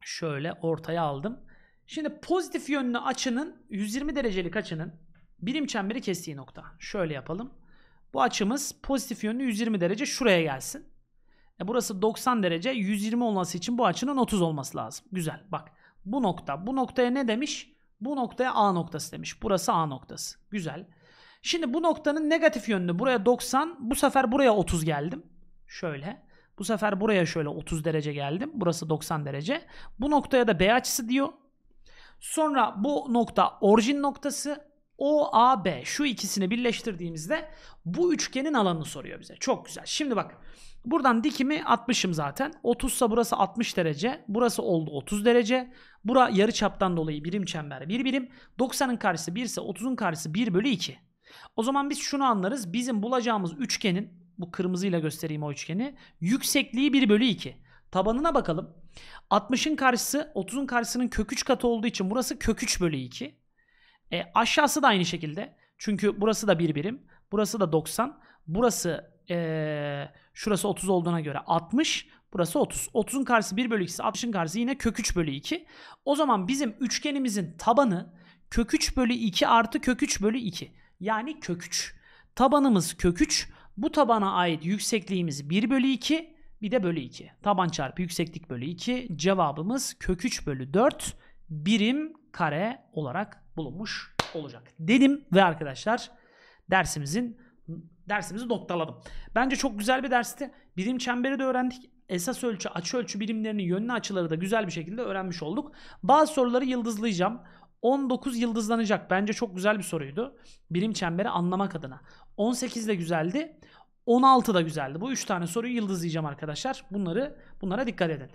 Şöyle ortaya aldım. Şimdi pozitif yönlü açının 120 derecelik açının birim çemberi kestiği nokta. Şöyle yapalım. Bu açımız pozitif yönlü 120 derece şuraya gelsin. E burası 90 derece 120 olması için bu açının 30 olması lazım. Güzel bak bu nokta bu noktaya ne demiş? Bu noktaya A noktası demiş. Burası A noktası. Güzel. Şimdi bu noktanın negatif yönünü buraya 90, bu sefer buraya 30 geldim. Şöyle. Bu sefer buraya şöyle 30 derece geldim. Burası 90 derece. Bu noktaya da B açısı diyor. Sonra bu nokta orijin noktası OAB şu ikisini birleştirdiğimizde bu üçgenin alanını soruyor bize. Çok güzel. Şimdi bak buradan dikimi 60'ım zaten. 30 ise burası 60 derece. Burası oldu 30 derece. Bura yarı çaptan dolayı birim çember 1 bir birim. 90'ın karşısı 1 ise 30'un karşısı 1 bölü 2. O zaman biz şunu anlarız. Bizim bulacağımız üçgenin bu kırmızıyla göstereyim o üçgeni. Yüksekliği 1 bölü 2. Tabanına bakalım. 60'ın karşısı 30'un karşısının kök 3 katı olduğu için burası kök 3 bölü 2. E, aşağısı da aynı şekilde. Çünkü burası da 1 birim. Burası da 90. Burası e, şurası 30 olduğuna göre 60. Burası 30. 30'un karşısı 1 bölü 2'si 60'ın karşısı yine kök 3 bölü 2. O zaman bizim üçgenimizin tabanı kök 3 bölü 2 artı kök 3 bölü 2 yani kök 3. Tabanımız kök 3. Bu tabana ait yüksekliğimiz 1 bölü 2 bir de bölü 2. Taban çarpı yükseklik bölü 2 cevabımız kök 3 bölü 4 birim kare olarak bulunmuş olacak. Dedim ve arkadaşlar dersimizin dersimizi noktaladım. Bence çok güzel bir dersti. Birim çemberi de öğrendik. Esas ölçü, açı ölçü birimlerinin yönlü açıları da güzel bir şekilde öğrenmiş olduk. Bazı soruları yıldızlayacağım. 19 yıldızlanacak. Bence çok güzel bir soruydu. Birim çemberi anlamak adına. 18 de güzeldi. 16 da güzeldi. Bu 3 tane soruyu yıldızlayacağım arkadaşlar. Bunları bunlara dikkat edin.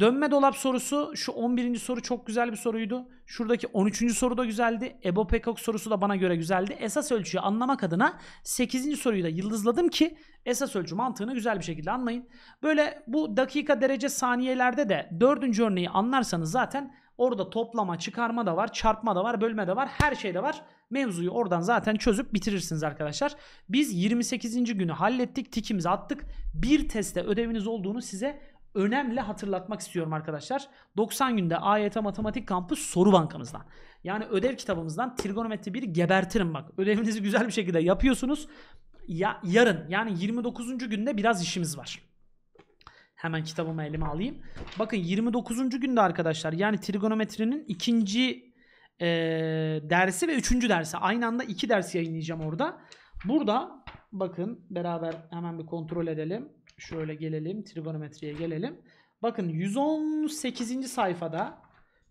Dönme dolap sorusu şu 11. soru çok güzel bir soruydu. Şuradaki 13. soru da güzeldi. Ebo Pekok sorusu da bana göre güzeldi. Esas ölçüyü anlamak adına 8. soruyu da yıldızladım ki esas ölçü mantığını güzel bir şekilde anlayın. Böyle bu dakika derece saniyelerde de 4. örneği anlarsanız zaten Orada toplama, çıkarma da var, çarpma da var, bölme de var, her şey de var. Mevzuyu oradan zaten çözüp bitirirsiniz arkadaşlar. Biz 28. günü hallettik, tikimizi attık. Bir teste ödeviniz olduğunu size önemli hatırlatmak istiyorum arkadaşlar. 90 günde AYT Matematik Kampı soru bankamızdan. Yani ödev kitabımızdan trigonometri 1 gebertirim bak. Ödevinizi güzel bir şekilde yapıyorsunuz. Ya, yarın yani 29. günde biraz işimiz var. Hemen kitabımı elime alayım. Bakın 29. günde arkadaşlar yani trigonometrinin ikinci e, dersi ve üçüncü dersi. Aynı anda iki ders yayınlayacağım orada. Burada bakın beraber hemen bir kontrol edelim. Şöyle gelelim trigonometriye gelelim. Bakın 118. sayfada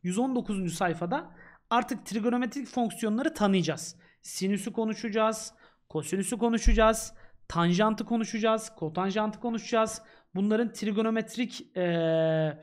119. sayfada artık trigonometrik fonksiyonları tanıyacağız. Sinüsü konuşacağız, kosinüsü konuşacağız, tanjantı konuşacağız, kotanjantı konuşacağız, bunların trigonometrik e,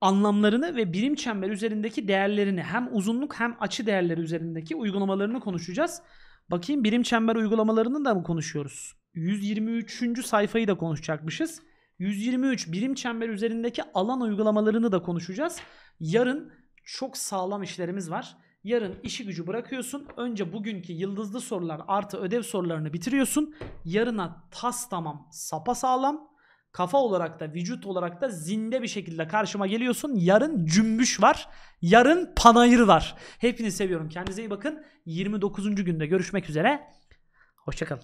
anlamlarını ve birim çember üzerindeki değerlerini hem uzunluk hem açı değerleri üzerindeki uygulamalarını konuşacağız. Bakayım birim çember uygulamalarını da mı konuşuyoruz? 123. sayfayı da konuşacakmışız. 123 birim çember üzerindeki alan uygulamalarını da konuşacağız. Yarın çok sağlam işlerimiz var. Yarın işi gücü bırakıyorsun. Önce bugünkü yıldızlı sorular artı ödev sorularını bitiriyorsun. Yarına tas tamam sapa sağlam kafa olarak da vücut olarak da zinde bir şekilde karşıma geliyorsun. Yarın cümbüş var. Yarın panayır var. Hepinizi seviyorum. Kendinize iyi bakın. 29. günde görüşmek üzere. Hoşçakalın.